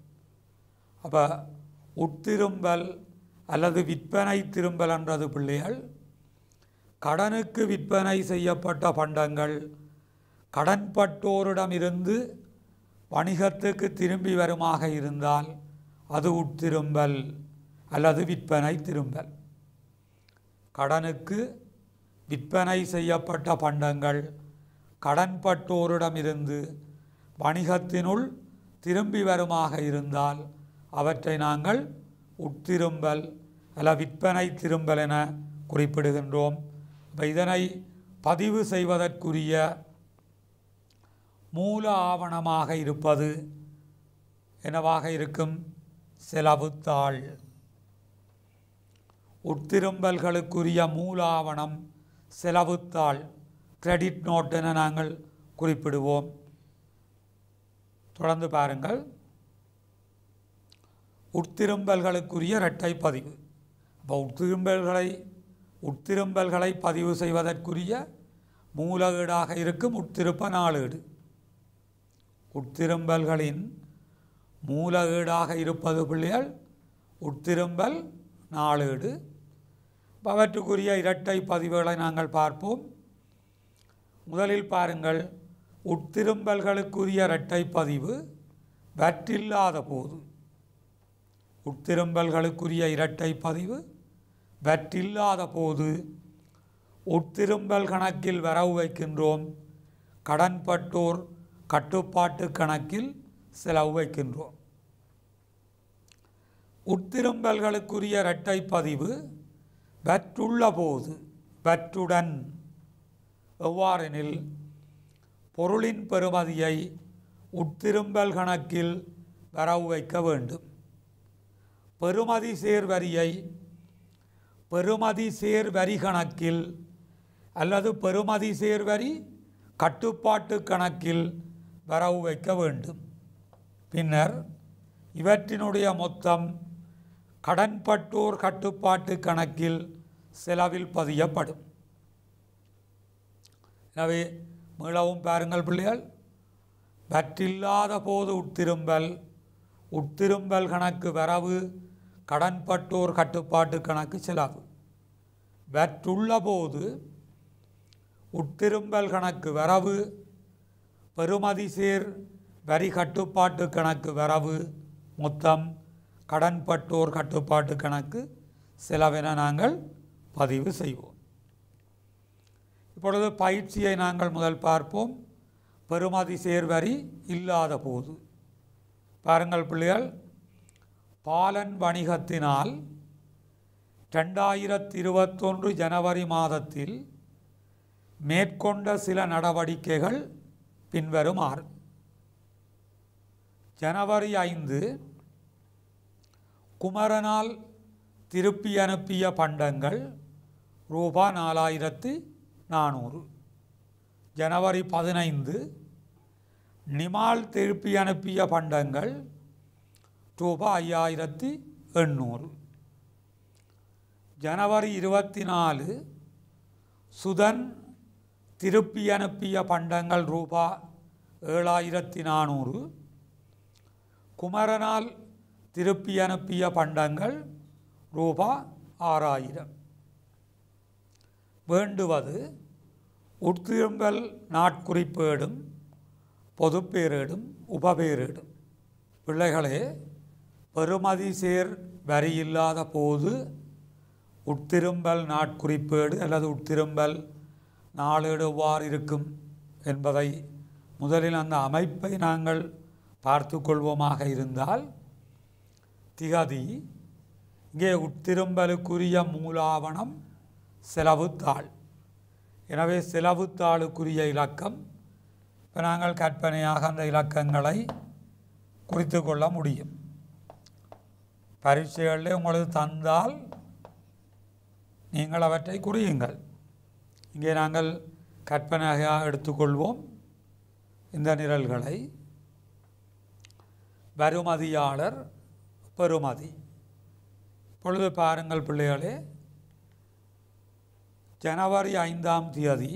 அப்போ உட்திரும்பல் அல்லது விற்பனை திரும்பல் என்றது பிள்ளைகள் கடனுக்கு விற்பனை செய்யப்பட்ட பண்டங்கள் கடன்பட்டோரிடமிருந்து வணிகத்துக்கு திரும்பி வருமாக இருந்தால் அது உட்திரும்பல் அல்லது விற்பனை திரும்பல் கடனுக்கு விற்பனை செய்யப்பட்ட பண்டங்கள் கடன்பட்டோரிடமிருந்து வணிகத்தினுள் திரும்பி வருமாக இருந்தால் அவற்றை நாங்கள் உட்திரும்பல் அல்ல விற்பனை திரும்பல் என குறிப்பிடுகின்றோம் இதனை பதிவு செய்வதற்குரிய மூல ஆவணமாக இருப்பது என்னவாக இருக்கும் செலவுத்தாள் உட்திரும்பல்களுக்குரிய மூல ஆவணம் செலவுத்தாள் கிரெடிட் நோட் என நாங்கள் குறிப்பிடுவோம் தொடர்ந்து பாருங்கள் உட்திரும்பல்களுக்குரிய இரட்டை பதிவு இப்போ உட்திரும்பல்களை உட்திரும்பல்களை பதிவு செய்வதற்குரிய மூலகீடாக இருக்கும் உட்திருப்ப நாளீடு உட்திரும்பல்களின் மூல இருப்பது பிள்ளைகள் உட்திரும்பல் நாளீடு அவற்றுக்குரிய இரட்டை பதிவுகளை நாங்கள் பார்ப்போம் முதலில் பாருங்கள் உட்திரும்பல்களுக்குரிய இரட்டை பதிவு வற்றில்லாத போது உட்திரும்பல்களுக்குரிய இரட்டை பதிவு வற்றில்லாத போது உட்திரும்பல் கணக்கில் வரவு வைக்கின்றோம் கடன்பட்டோர் கட்டுப்பாட்டு கணக்கில் செலவு வைக்கின்றோம் உட்திரும்பல்களுக்குரிய இரட்டை பதிவு வற்றுள்ள போது வற்றுடன் எவ்வாறெனில் பொருளின் பெறுமதியை உட்திரும்பல் கணக்கில் வரவு வைக்க வேண்டும் பெறுமதி சேர்வரியை பெருமதி சேர் வரி கணக்கில் அல்லது பெருமதி சேர் வரி கட்டுப்பாட்டு கணக்கில் வரவு வைக்க வேண்டும் பின்னர் இவற்றினுடைய மொத்தம் கடன்பட்டோர் கட்டுப்பாட்டு கணக்கில் செலவில் பதியப்படும் எனவே மீளவும் பாருங்கள் பிள்ளைகள் வற்றில்லாத போது உட்திரும்பல் உட்திரும்பல் கணக்கு வரவு கடன்பட்டோர் கட்டுப்பாட்டு கணக்கு செலவு வற்றுள்ள போது உட்திரும்பல் கணக்கு வரவு பெருமதி சேர் வரி கட்டுப்பாட்டு கணக்கு வரவு மொத்தம் கடன்பட்டோர் கட்டுப்பாட்டு கணக்கு செலவென நாங்கள் பதிவு செய்வோம் இப்பொழுது பயிற்சியை நாங்கள் முதல் பார்ப்போம் பெருமதி சேர்வரி இல்லாத போது பாருங்கள் பிள்ளைகள் பாலன் வணிகத்தினால் ரெண்டாயிரத்தி இருபத்தொன்று ஜனவரி மாதத்தில் மேற்கொண்ட சில நடவடிக்கைகள் பின்வருமாறு ஜனவரி ஐந்து குமரனால் திருப்பி அனுப்பிய பண்டங்கள் ரூபா நாலாயிரத்து நானூறு ஜனவரி பதினைந்து நிமால் திருப்பி அனுப்பிய பண்டங்கள் ரூபா ஐயாயிரத்தி எண்ணூறு ஜனவரி இருபத்தி நாலு சுதன் திருப்பி அனுப்பிய பண்டங்கள் ரூபா ஏழாயிரத்தி நானூறு குமரனால் திருப்பி அனுப்பிய பண்டங்கள் ரூபா ஆறாயிரம் வேண்டுவது உட்திரும்பல் நாட்குறிப்பேடும் பொதுப்பேரேடும் உபபேரேடும் பிள்ளைகளே பெறுமதி சேர் வரி இல்லாத போது உட்திரும்பல் நாட்குறிப்பேடு அல்லது உட்திரும்பல் நாளேடுவார் இருக்கும் என்பதை முதலில் அந்த அமைப்பை நாங்கள் பார்த்து கொள்வோமாக இருந்தால் திகதி இங்கே உட்திரும்பலுக்குரிய மூலாவணம் செலவுத்தாள் எனவே செலவுத்தாளுக்குரிய இலக்கம் இப்போ நாங்கள் கற்பனையாக அந்த இலக்கங்களை குறித்து கொள்ள முடியும் பரீட்சைகளில் உங்களுக்கு தந்தால் நீங்கள் அவற்றை குறியுங்கள் இங்கே நாங்கள் கற்பனையாக எடுத்துக்கொள்வோம் இந்த நிரல்களை வருமதியாளர் பெருமதி பொழுது பாருங்கள் பிள்ளைகளே ஜனவரி ஐந்தாம் தேதி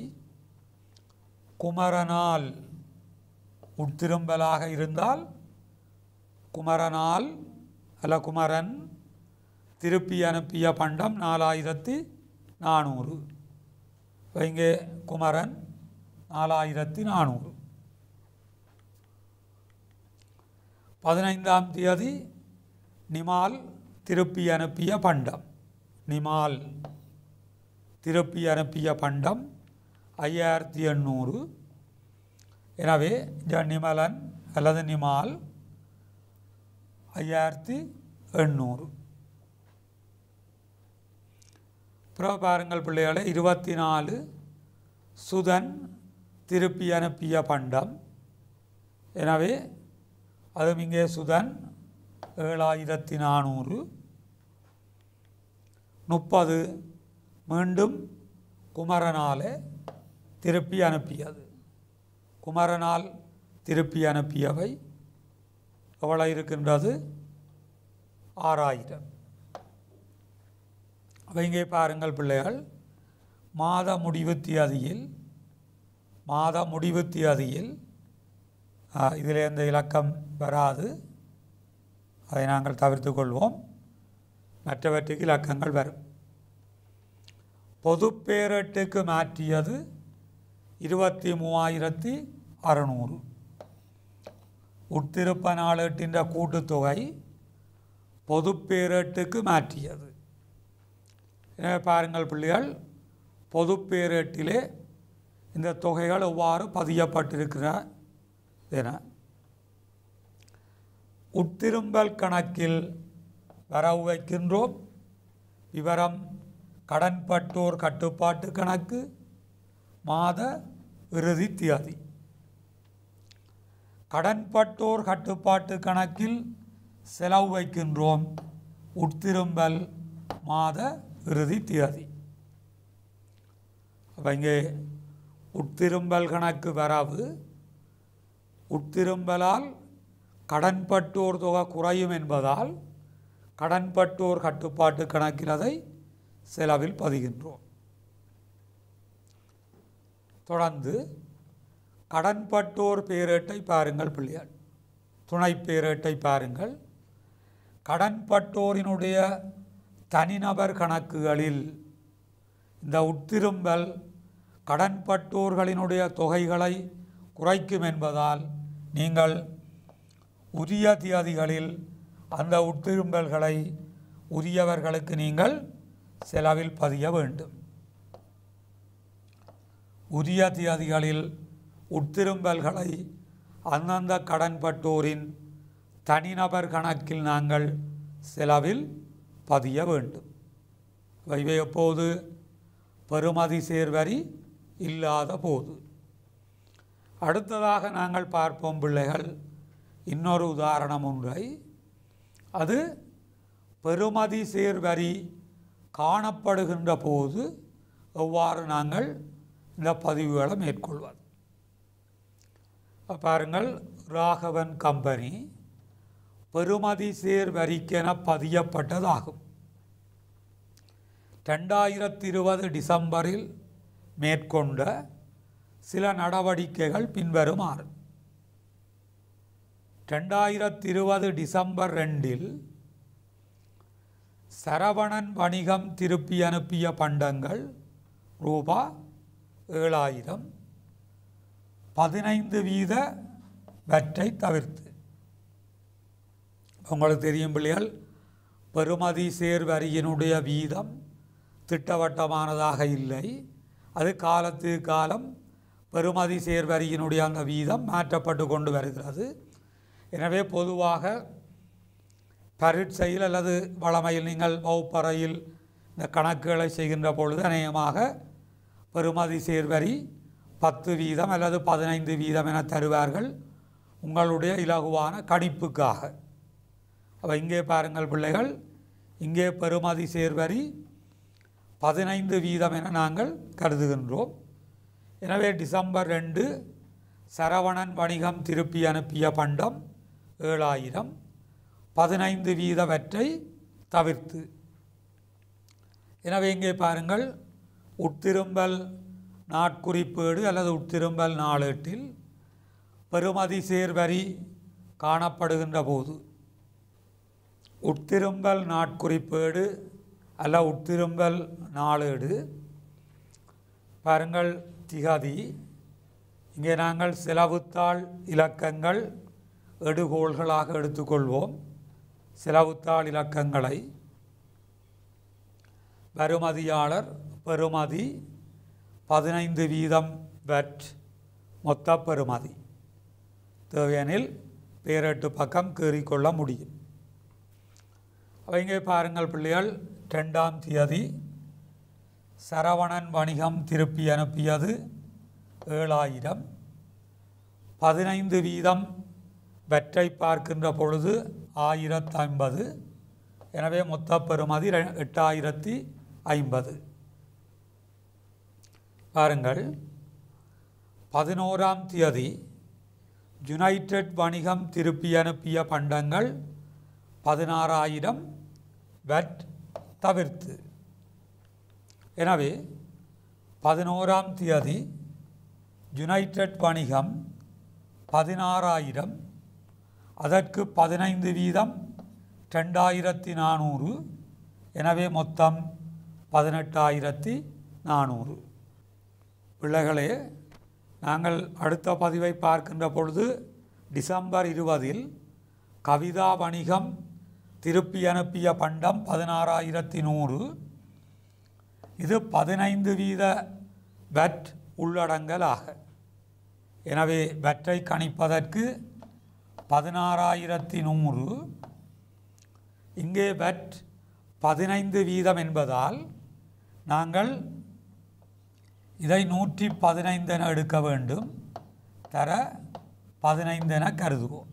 குமரனால் உட்திரும்பலாக இருந்தால் குமரனால் அலகுமரன் திருப்பி அனுப்பிய பண்டம் நாலாயிரத்தி நானூறு இங்கே குமரன் நாலாயிரத்தி நானூறு பதினைந்தாம் தேதி நிமால் திருப்பி அனுப்பிய பண்டம் நிமால் திருப்பி அனுப்பிய பண்டம் ஐயாயிரத்தி எண்ணூறு எனவே ஜ நிமலன் அல்லது நிமால் ஐயாயிரத்தி எண்ணூறு பிறகு பாருங்கள் பிள்ளைகளை இருபத்தி நாலு சுதன் திருப்பி அனுப்பிய பண்டம் எனவே அதுவும் இங்கே சுதன் ஏழாயிரத்தி நானூறு முப்பது மீண்டும் குமரனாலே திருப்பி அனுப்பியது குமரனால் திருப்பி அனுப்பியவை எவ்வளவு இருக்கின்றது ஆறாயிரம் அப்போ இங்கே பாருங்கள் பிள்ளைகள் மாத முடிவு தியாதியில் மாத முடிவு தியாதியில் இதில் எந்த இலக்கம் வராது அதை நாங்கள் தவிர்த்து கொள்வோம் மற்றவற்றுக்கு இலக்கங்கள் வரும் பொது பேரட்டுக்கு மாற்றியது இருபத்தி மூவாயிரத்தி அறநூறு உட்திருப்ப நாளேட்டின் கூட்டுத்தொகை பொதுப்பேரேட்டுக்கு மாற்றியது எனவே பாருங்கள் பிள்ளைகள் பொதுப்பேரேட்டிலே இந்த தொகைகள் எவ்வாறு பதியப்பட்டிருக்கிற என உட்திரும்பல் கணக்கில் வரவு வைக்கின்றோம் விவரம் கடன்பட்டோர் கட்டுப்பாட்டு கணக்கு மாத இறுதி தியாதி கடன்பட்டோர் கட்டுப்பாட்டு கணக்கில் செலவு வைக்கின்றோம் உட்திரும்பல் மாத இறுதி தேதி அப்போ இங்கே உட்திரும்பல் கணக்கு வரவு உட்திரும்பலால் கடன்பட்டோர் தொகை குறையும் என்பதால் கடன்பட்டோர் கட்டுப்பாட்டு கணக்கில் அதை செலவில் பதிகின்றோம் தொடர்ந்து கடன்பட்டோர் பேரேட்டை பாருங்கள் பிள்ளையார் துணை பேரேட்டை பாருங்கள் கடன்பட்டோரினுடைய தனிநபர் கணக்குகளில் இந்த உட்திரும்பல் கடன்பட்டோர்களினுடைய தொகைகளை குறைக்கும் என்பதால் நீங்கள் உரிய தியதிகளில் அந்த உட்திரும்பல்களை உரியவர்களுக்கு நீங்கள் செலவில் பதிய வேண்டும் உரிய தியதிகளில் உட்திரும்பல்களை அந்தந்த கடன்பட்டோரின் தனிநபர் கணக்கில் நாங்கள் செலவில் பதிய வேண்டும் இவை எப்போது பெறுமதி சேர்வரி இல்லாத போது அடுத்ததாக நாங்கள் பார்ப்போம் பிள்ளைகள் இன்னொரு உதாரணம் ஒன்றை அது பெறுமதி சேர்வரி காணப்படுகின்ற போது எவ்வாறு நாங்கள் இந்த பதிவுகளை மேற்கொள்வது பாருங்கள் ராகவன் கம்பெனி பெறுமதி சேர் வரிக்கென பதியப்பட்டதாகும் ரெண்டாயிரத்தி இருபது டிசம்பரில் மேற்கொண்ட சில நடவடிக்கைகள் பின்வருமாறு ரெண்டாயிரத்தி இருபது டிசம்பர் ரெண்டில் சரவணன் வணிகம் திருப்பி அனுப்பிய பண்டங்கள் ரூபா ஏழாயிரம் பதினைந்து வீத வற்றை தவிர்த்து உங்களுக்கு தெரியும் பிள்ளைகள் பெருமதி சேர்வரியினுடைய வீதம் திட்டவட்டமானதாக இல்லை அது காலத்து காலம் பெருமதி சேர்வரியினுடைய அந்த வீதம் மாற்றப்பட்டு கொண்டு வருகிறது எனவே பொதுவாக பரீட்சையில் அல்லது வளமையில் நீங்கள் வகுப்பறையில் இந்த கணக்குகளை செய்கின்ற பொழுது அநேகமாக பெருமதி சேர்வரி பத்து வீதம் அல்லது பதினைந்து வீதம் என தருவார்கள் உங்களுடைய இலகுவான கணிப்புக்காக அப்போ இங்கே பாருங்கள் பிள்ளைகள் இங்கே பெறுமதி சேர்வரி பதினைந்து வீதம் என நாங்கள் கருதுகின்றோம் எனவே டிசம்பர் ரெண்டு சரவணன் வணிகம் திருப்பி அனுப்பிய பண்டம் ஏழாயிரம் பதினைந்து வீதவற்றை தவிர்த்து எனவே இங்கே பாருங்கள் உட்திரும்பல் நாட்குறிப்பேடு அல்லது உட்திரும்பல் நாளேட்டில் பெருமதி சேர்வரி காணப்படுகின்ற போது உட்திரும்பல் நாட்குறிப்பேடு அல்ல உட்திரும்பல் நாளேடு பாருங்கள் திகதி இங்கே நாங்கள் செலவுத்தாள் இலக்கங்கள் எடுகோள்களாக எடுத்துக்கொள்வோம் செலவுத்தாள் இலக்கங்களை வருமதியாளர் பெருமதி பதினைந்து வீதம் வெட் மொத்த பெறுமதி தேவையெனில் பேரெட்டு பக்கம் கீறிக்கொள்ள முடியும் அவங்க பாருங்கள் பிள்ளைகள் ரெண்டாம் தேதி சரவணன் வணிகம் திருப்பி அனுப்பியது ஏழாயிரம் பதினைந்து வீதம் வெற்றை பார்க்கின்ற பொழுது ஆயிரத்து ஐம்பது எனவே மொத்த பெறுமதி எட்டாயிரத்தி ஐம்பது பாருங்கள் பதினோராம் தேதி யுனைடெட் வணிகம் திருப்பி அனுப்பிய பண்டங்கள் பதினாறாயிரம் வெட் தவிர்த்து எனவே பதினோராம் தேதி யுனைடெட் வணிகம் பதினாறாயிரம் அதற்கு பதினைந்து வீதம் ரெண்டாயிரத்தி நானூறு எனவே மொத்தம் பதினெட்டாயிரத்தி நானூறு பிள்ளைகளே நாங்கள் அடுத்த பதிவை பார்க்கின்ற பொழுது டிசம்பர் இருபதில் கவிதா வணிகம் திருப்பி அனுப்பிய பண்டம் பதினாறாயிரத்தி நூறு இது பதினைந்து வீத பெட் உள்ளடங்கலாக எனவே வற்றை கணிப்பதற்கு பதினாறாயிரத்தி நூறு இங்கே வட் பதினைந்து வீதம் என்பதால் நாங்கள் இதை நூற்றி பதினைந்தென எடுக்க வேண்டும் தர பதினைந்தென கருதுவோம்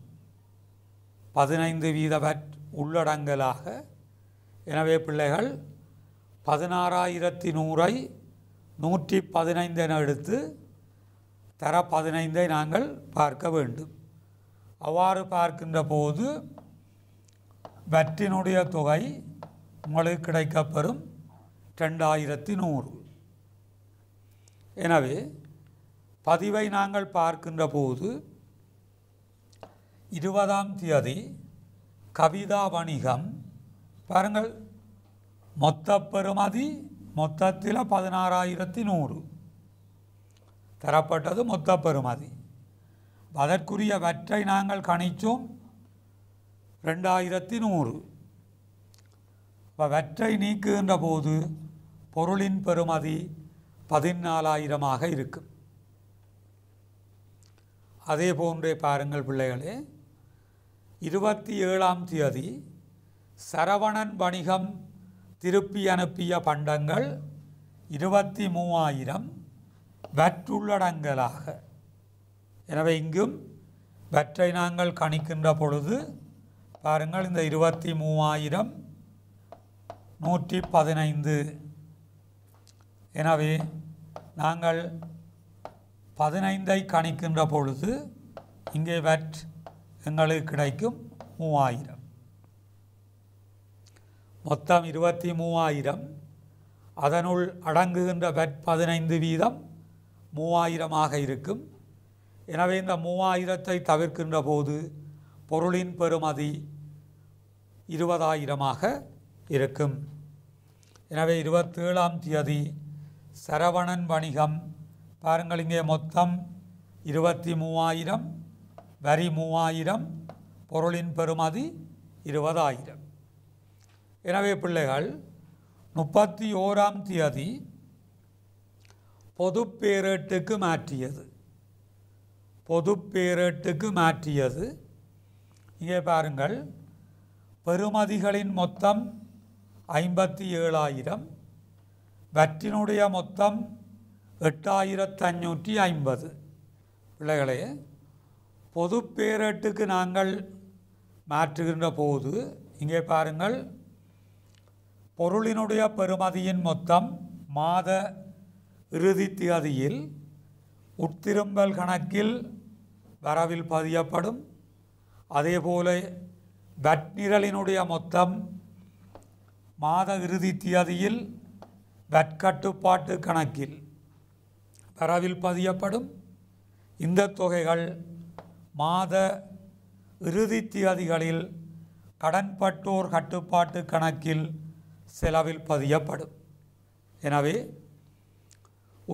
பதினைந்து வீதவற் உள்ளடங்கலாக எனவே பிள்ளைகள் பதினாறாயிரத்தி நூறை நூற்றி பதினைந்து என எடுத்து தர பதினைந்தை நாங்கள் பார்க்க வேண்டும் அவ்வாறு பார்க்கின்ற போது வற்றினுடைய தொகை உங்களுக்கு கிடைக்கப்பெறும் ரெண்டாயிரத்தி நூறு எனவே பதிவை நாங்கள் பார்க்கின்ற போது இருபதாம் தேதி கவிதா வணிகம் பாருங்கள் மொத்த பெறுமதி மொத்தத்தில் பதினாறாயிரத்தி நூறு தரப்பட்டது மொத்த பெறுமதி அதற்குரிய வற்றை நாங்கள் கணித்தோம் ரெண்டாயிரத்தி நூறு இப்போ வற்றை நீக்குகின்ற போது பொருளின் பெறுமதி பதினாலாயிரமாக இருக்கும் அதே போன்றே பாருங்கள் பிள்ளைகளே இருபத்தி ஏழாம் தேதி சரவணன் வணிகம் திருப்பி அனுப்பிய பண்டங்கள் இருபத்தி மூவாயிரம் வற்றுள்ளடங்களாக எனவே இங்கும் வற்றை நாங்கள் கணிக்கின்ற பொழுது பாருங்கள் இந்த இருபத்தி மூவாயிரம் நூற்றி பதினைந்து எனவே நாங்கள் பதினைந்தை கணிக்கின்ற பொழுது இங்கே வெட் எங்களுக்கு கிடைக்கும் மூவாயிரம் மொத்தம் இருபத்தி மூவாயிரம் அதனுள் அடங்குகின்ற வெட் பதினைந்து வீதம் மூவாயிரமாக இருக்கும் எனவே இந்த மூவாயிரத்தை தவிர்க்கின்ற போது பொருளின் பெறுமதி இருபதாயிரமாக இருக்கும் எனவே இருபத்தேழாம் தேதி சரவணன் வணிகம் பாருங்கள் இங்கே மொத்தம் இருபத்தி மூவாயிரம் வரி மூவாயிரம் பொருளின் பெறுமதி இருபதாயிரம் எனவே பிள்ளைகள் முப்பத்தி ஓராம் தேதி பொது பேரேட்டுக்கு மாற்றியது பொது பேரேட்டுக்கு மாற்றியது இங்கே பாருங்கள் பெறுமதிகளின் மொத்தம் ஐம்பத்தி ஏழாயிரம் வற்றினுடைய மொத்தம் எட்டாயிரத்தஞ்சூற்றி ஐம்பது பிள்ளைகளே பொது பேரேட்டுக்கு நாங்கள் மாற்றுகின்ற போது இங்கே பாருங்கள் பொருளினுடைய பெறுமதியின் மொத்தம் மாத இறுதி தேதியில் உட்திரும்பல் கணக்கில் வரவில் பதியப்படும் அதேபோல வட்நிரலினுடைய மொத்தம் மாத இறுதி தேதியில் வற்கட்டுப்பாட்டு கணக்கில் வரவில் பதியப்படும் இந்த தொகைகள் மாத இறுதி தேதிகளில் கடன்பட்டோர் கட்டுப்பாட்டு கணக்கில் செலவில் பதியப்படும் எனவே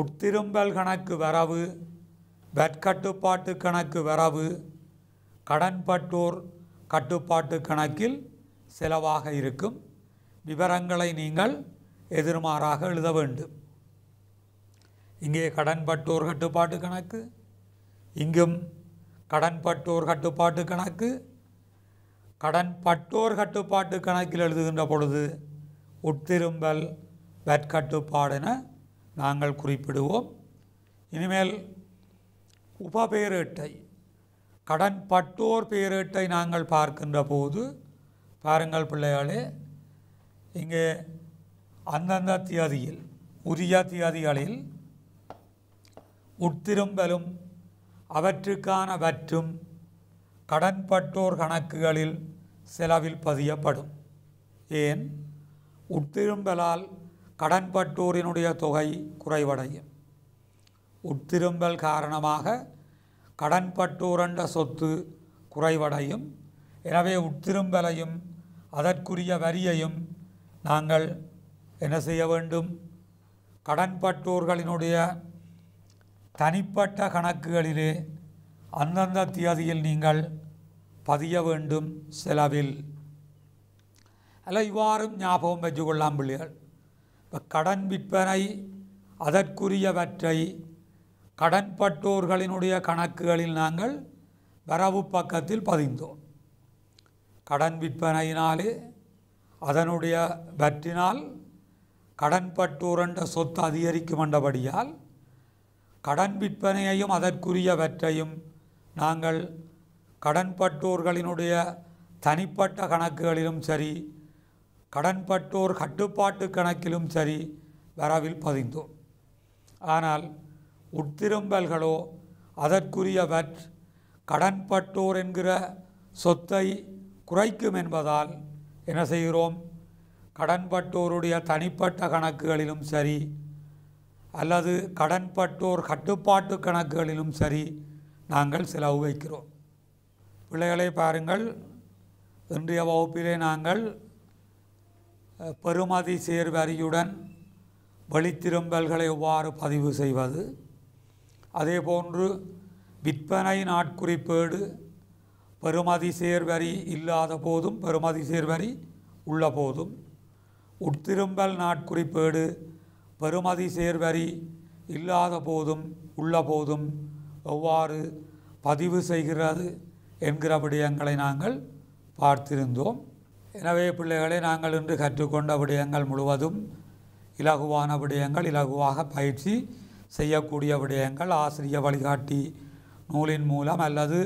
உட்திரும்பல் கணக்கு வரவு வற்கட்டுப்பாட்டு கணக்கு வரவு கடன்பட்டோர் கட்டுப்பாட்டு கணக்கில் செலவாக இருக்கும் விவரங்களை நீங்கள் எதிர்மாறாக எழுத வேண்டும் இங்கே கடன்பட்டோர் கட்டுப்பாட்டு கணக்கு இங்கும் கடன்பட்டோர் கட்டுப்பாட்டு கணக்கு கடன்பட்டோர் கட்டுப்பாட்டு கணக்கில் எழுதுகின்ற பொழுது உட்திரும்பல் வெட்கட்டுப்பாடென நாங்கள் குறிப்பிடுவோம் இனிமேல் உப பேரேட்டை கடன்பட்டோர் பேரேட்டை நாங்கள் பார்க்கின்ற போது பாருங்கள் பிள்ளைகளே இங்கே அந்தந்த தியதியில் உரிய தியதிகளில் உட்திரும்பலும் வற்றும் கடன்பட்டோர் கணக்குகளில் செலவில் பதியப்படும் ஏன் உட்திரும்பலால் கடன்பட்டோரினுடைய தொகை குறைவடையும் உட்திரும்பல் காரணமாக கடன்பட்டோர் என்ற சொத்து குறைவடையும் எனவே உட்திரும்பலையும் அதற்குரிய வரியையும் நாங்கள் என்ன செய்ய வேண்டும் கடன்பட்டோர்களினுடைய தனிப்பட்ட கணக்குகளிலே அந்தந்த தியதியில் நீங்கள் பதிய வேண்டும் செலவில் அல்ல இவ்வாறும் ஞாபகம் வச்சுக்கொள்ளாம் பிள்ளைகள் இப்போ கடன் விற்பனை அதற்குரியவற்றை கடன்பட்டோர்களினுடைய கணக்குகளில் நாங்கள் வரவு பக்கத்தில் பதிந்தோம் கடன் விற்பனையினாலே அதனுடைய வற்றினால் கடன்பட்டுரண்ட சொத்து அதிகரிக்கும் என்றபடியால் கடன் விற்பனையையும் அதற்குரியவற்றையும் நாங்கள் கடன்பட்டோர்களினுடைய தனிப்பட்ட கணக்குகளிலும் சரி கடன்பட்டோர் கட்டுப்பாட்டு கணக்கிலும் சரி வரவில் பதிந்தோம் ஆனால் உட்திரும்பல்களோ அதற்குரியவற் கடன்பட்டோர் என்கிற சொத்தை குறைக்கும் என்பதால் என்ன செய்கிறோம் கடன்பட்டோருடைய தனிப்பட்ட கணக்குகளிலும் சரி அல்லது கடன்பட்டோர் கட்டுப்பாட்டு கணக்குகளிலும் சரி நாங்கள் செலவு வைக்கிறோம் பிள்ளைகளை பாருங்கள் இன்றைய வகுப்பிலே நாங்கள் சேர் சேர்வரியுடன் வழித்திரும்பல்களை எவ்வாறு பதிவு செய்வது அதேபோன்று விற்பனை நாட்குறிப்பேடு சேர் சேர்வரி இல்லாத போதும் பெருமதி சேர்வரி உள்ள போதும் உட்திரும்பல் நாட்குறிப்பேடு பெறுமதி சேர்வரி இல்லாத போதும் உள்ள போதும் எவ்வாறு பதிவு செய்கிறது என்கிற விடயங்களை நாங்கள் பார்த்திருந்தோம் எனவே பிள்ளைகளை நாங்கள் இன்று கற்றுக்கொண்ட விடயங்கள் முழுவதும் இலகுவான விடயங்கள் இலகுவாக பயிற்சி செய்யக்கூடிய விடயங்கள் ஆசிரிய வழிகாட்டி நூலின் மூலம் அல்லது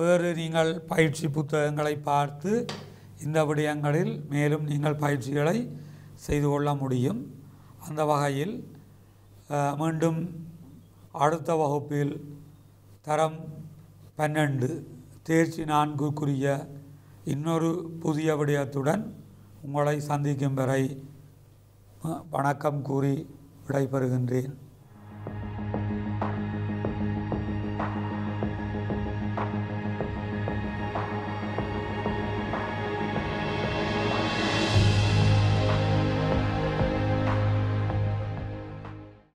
வேறு நீங்கள் பயிற்சி புத்தகங்களை பார்த்து இந்த விடயங்களில் மேலும் நீங்கள் பயிற்சிகளை செய்து கொள்ள முடியும் அந்த வகையில் மீண்டும் அடுத்த வகுப்பில் தரம் பன்னெண்டு தேர்ச்சி நான்குக்குரிய இன்னொரு புதிய விடயத்துடன் உங்களை சந்திக்கும் வரை வணக்கம் கூறி விடைபெறுகின்றேன்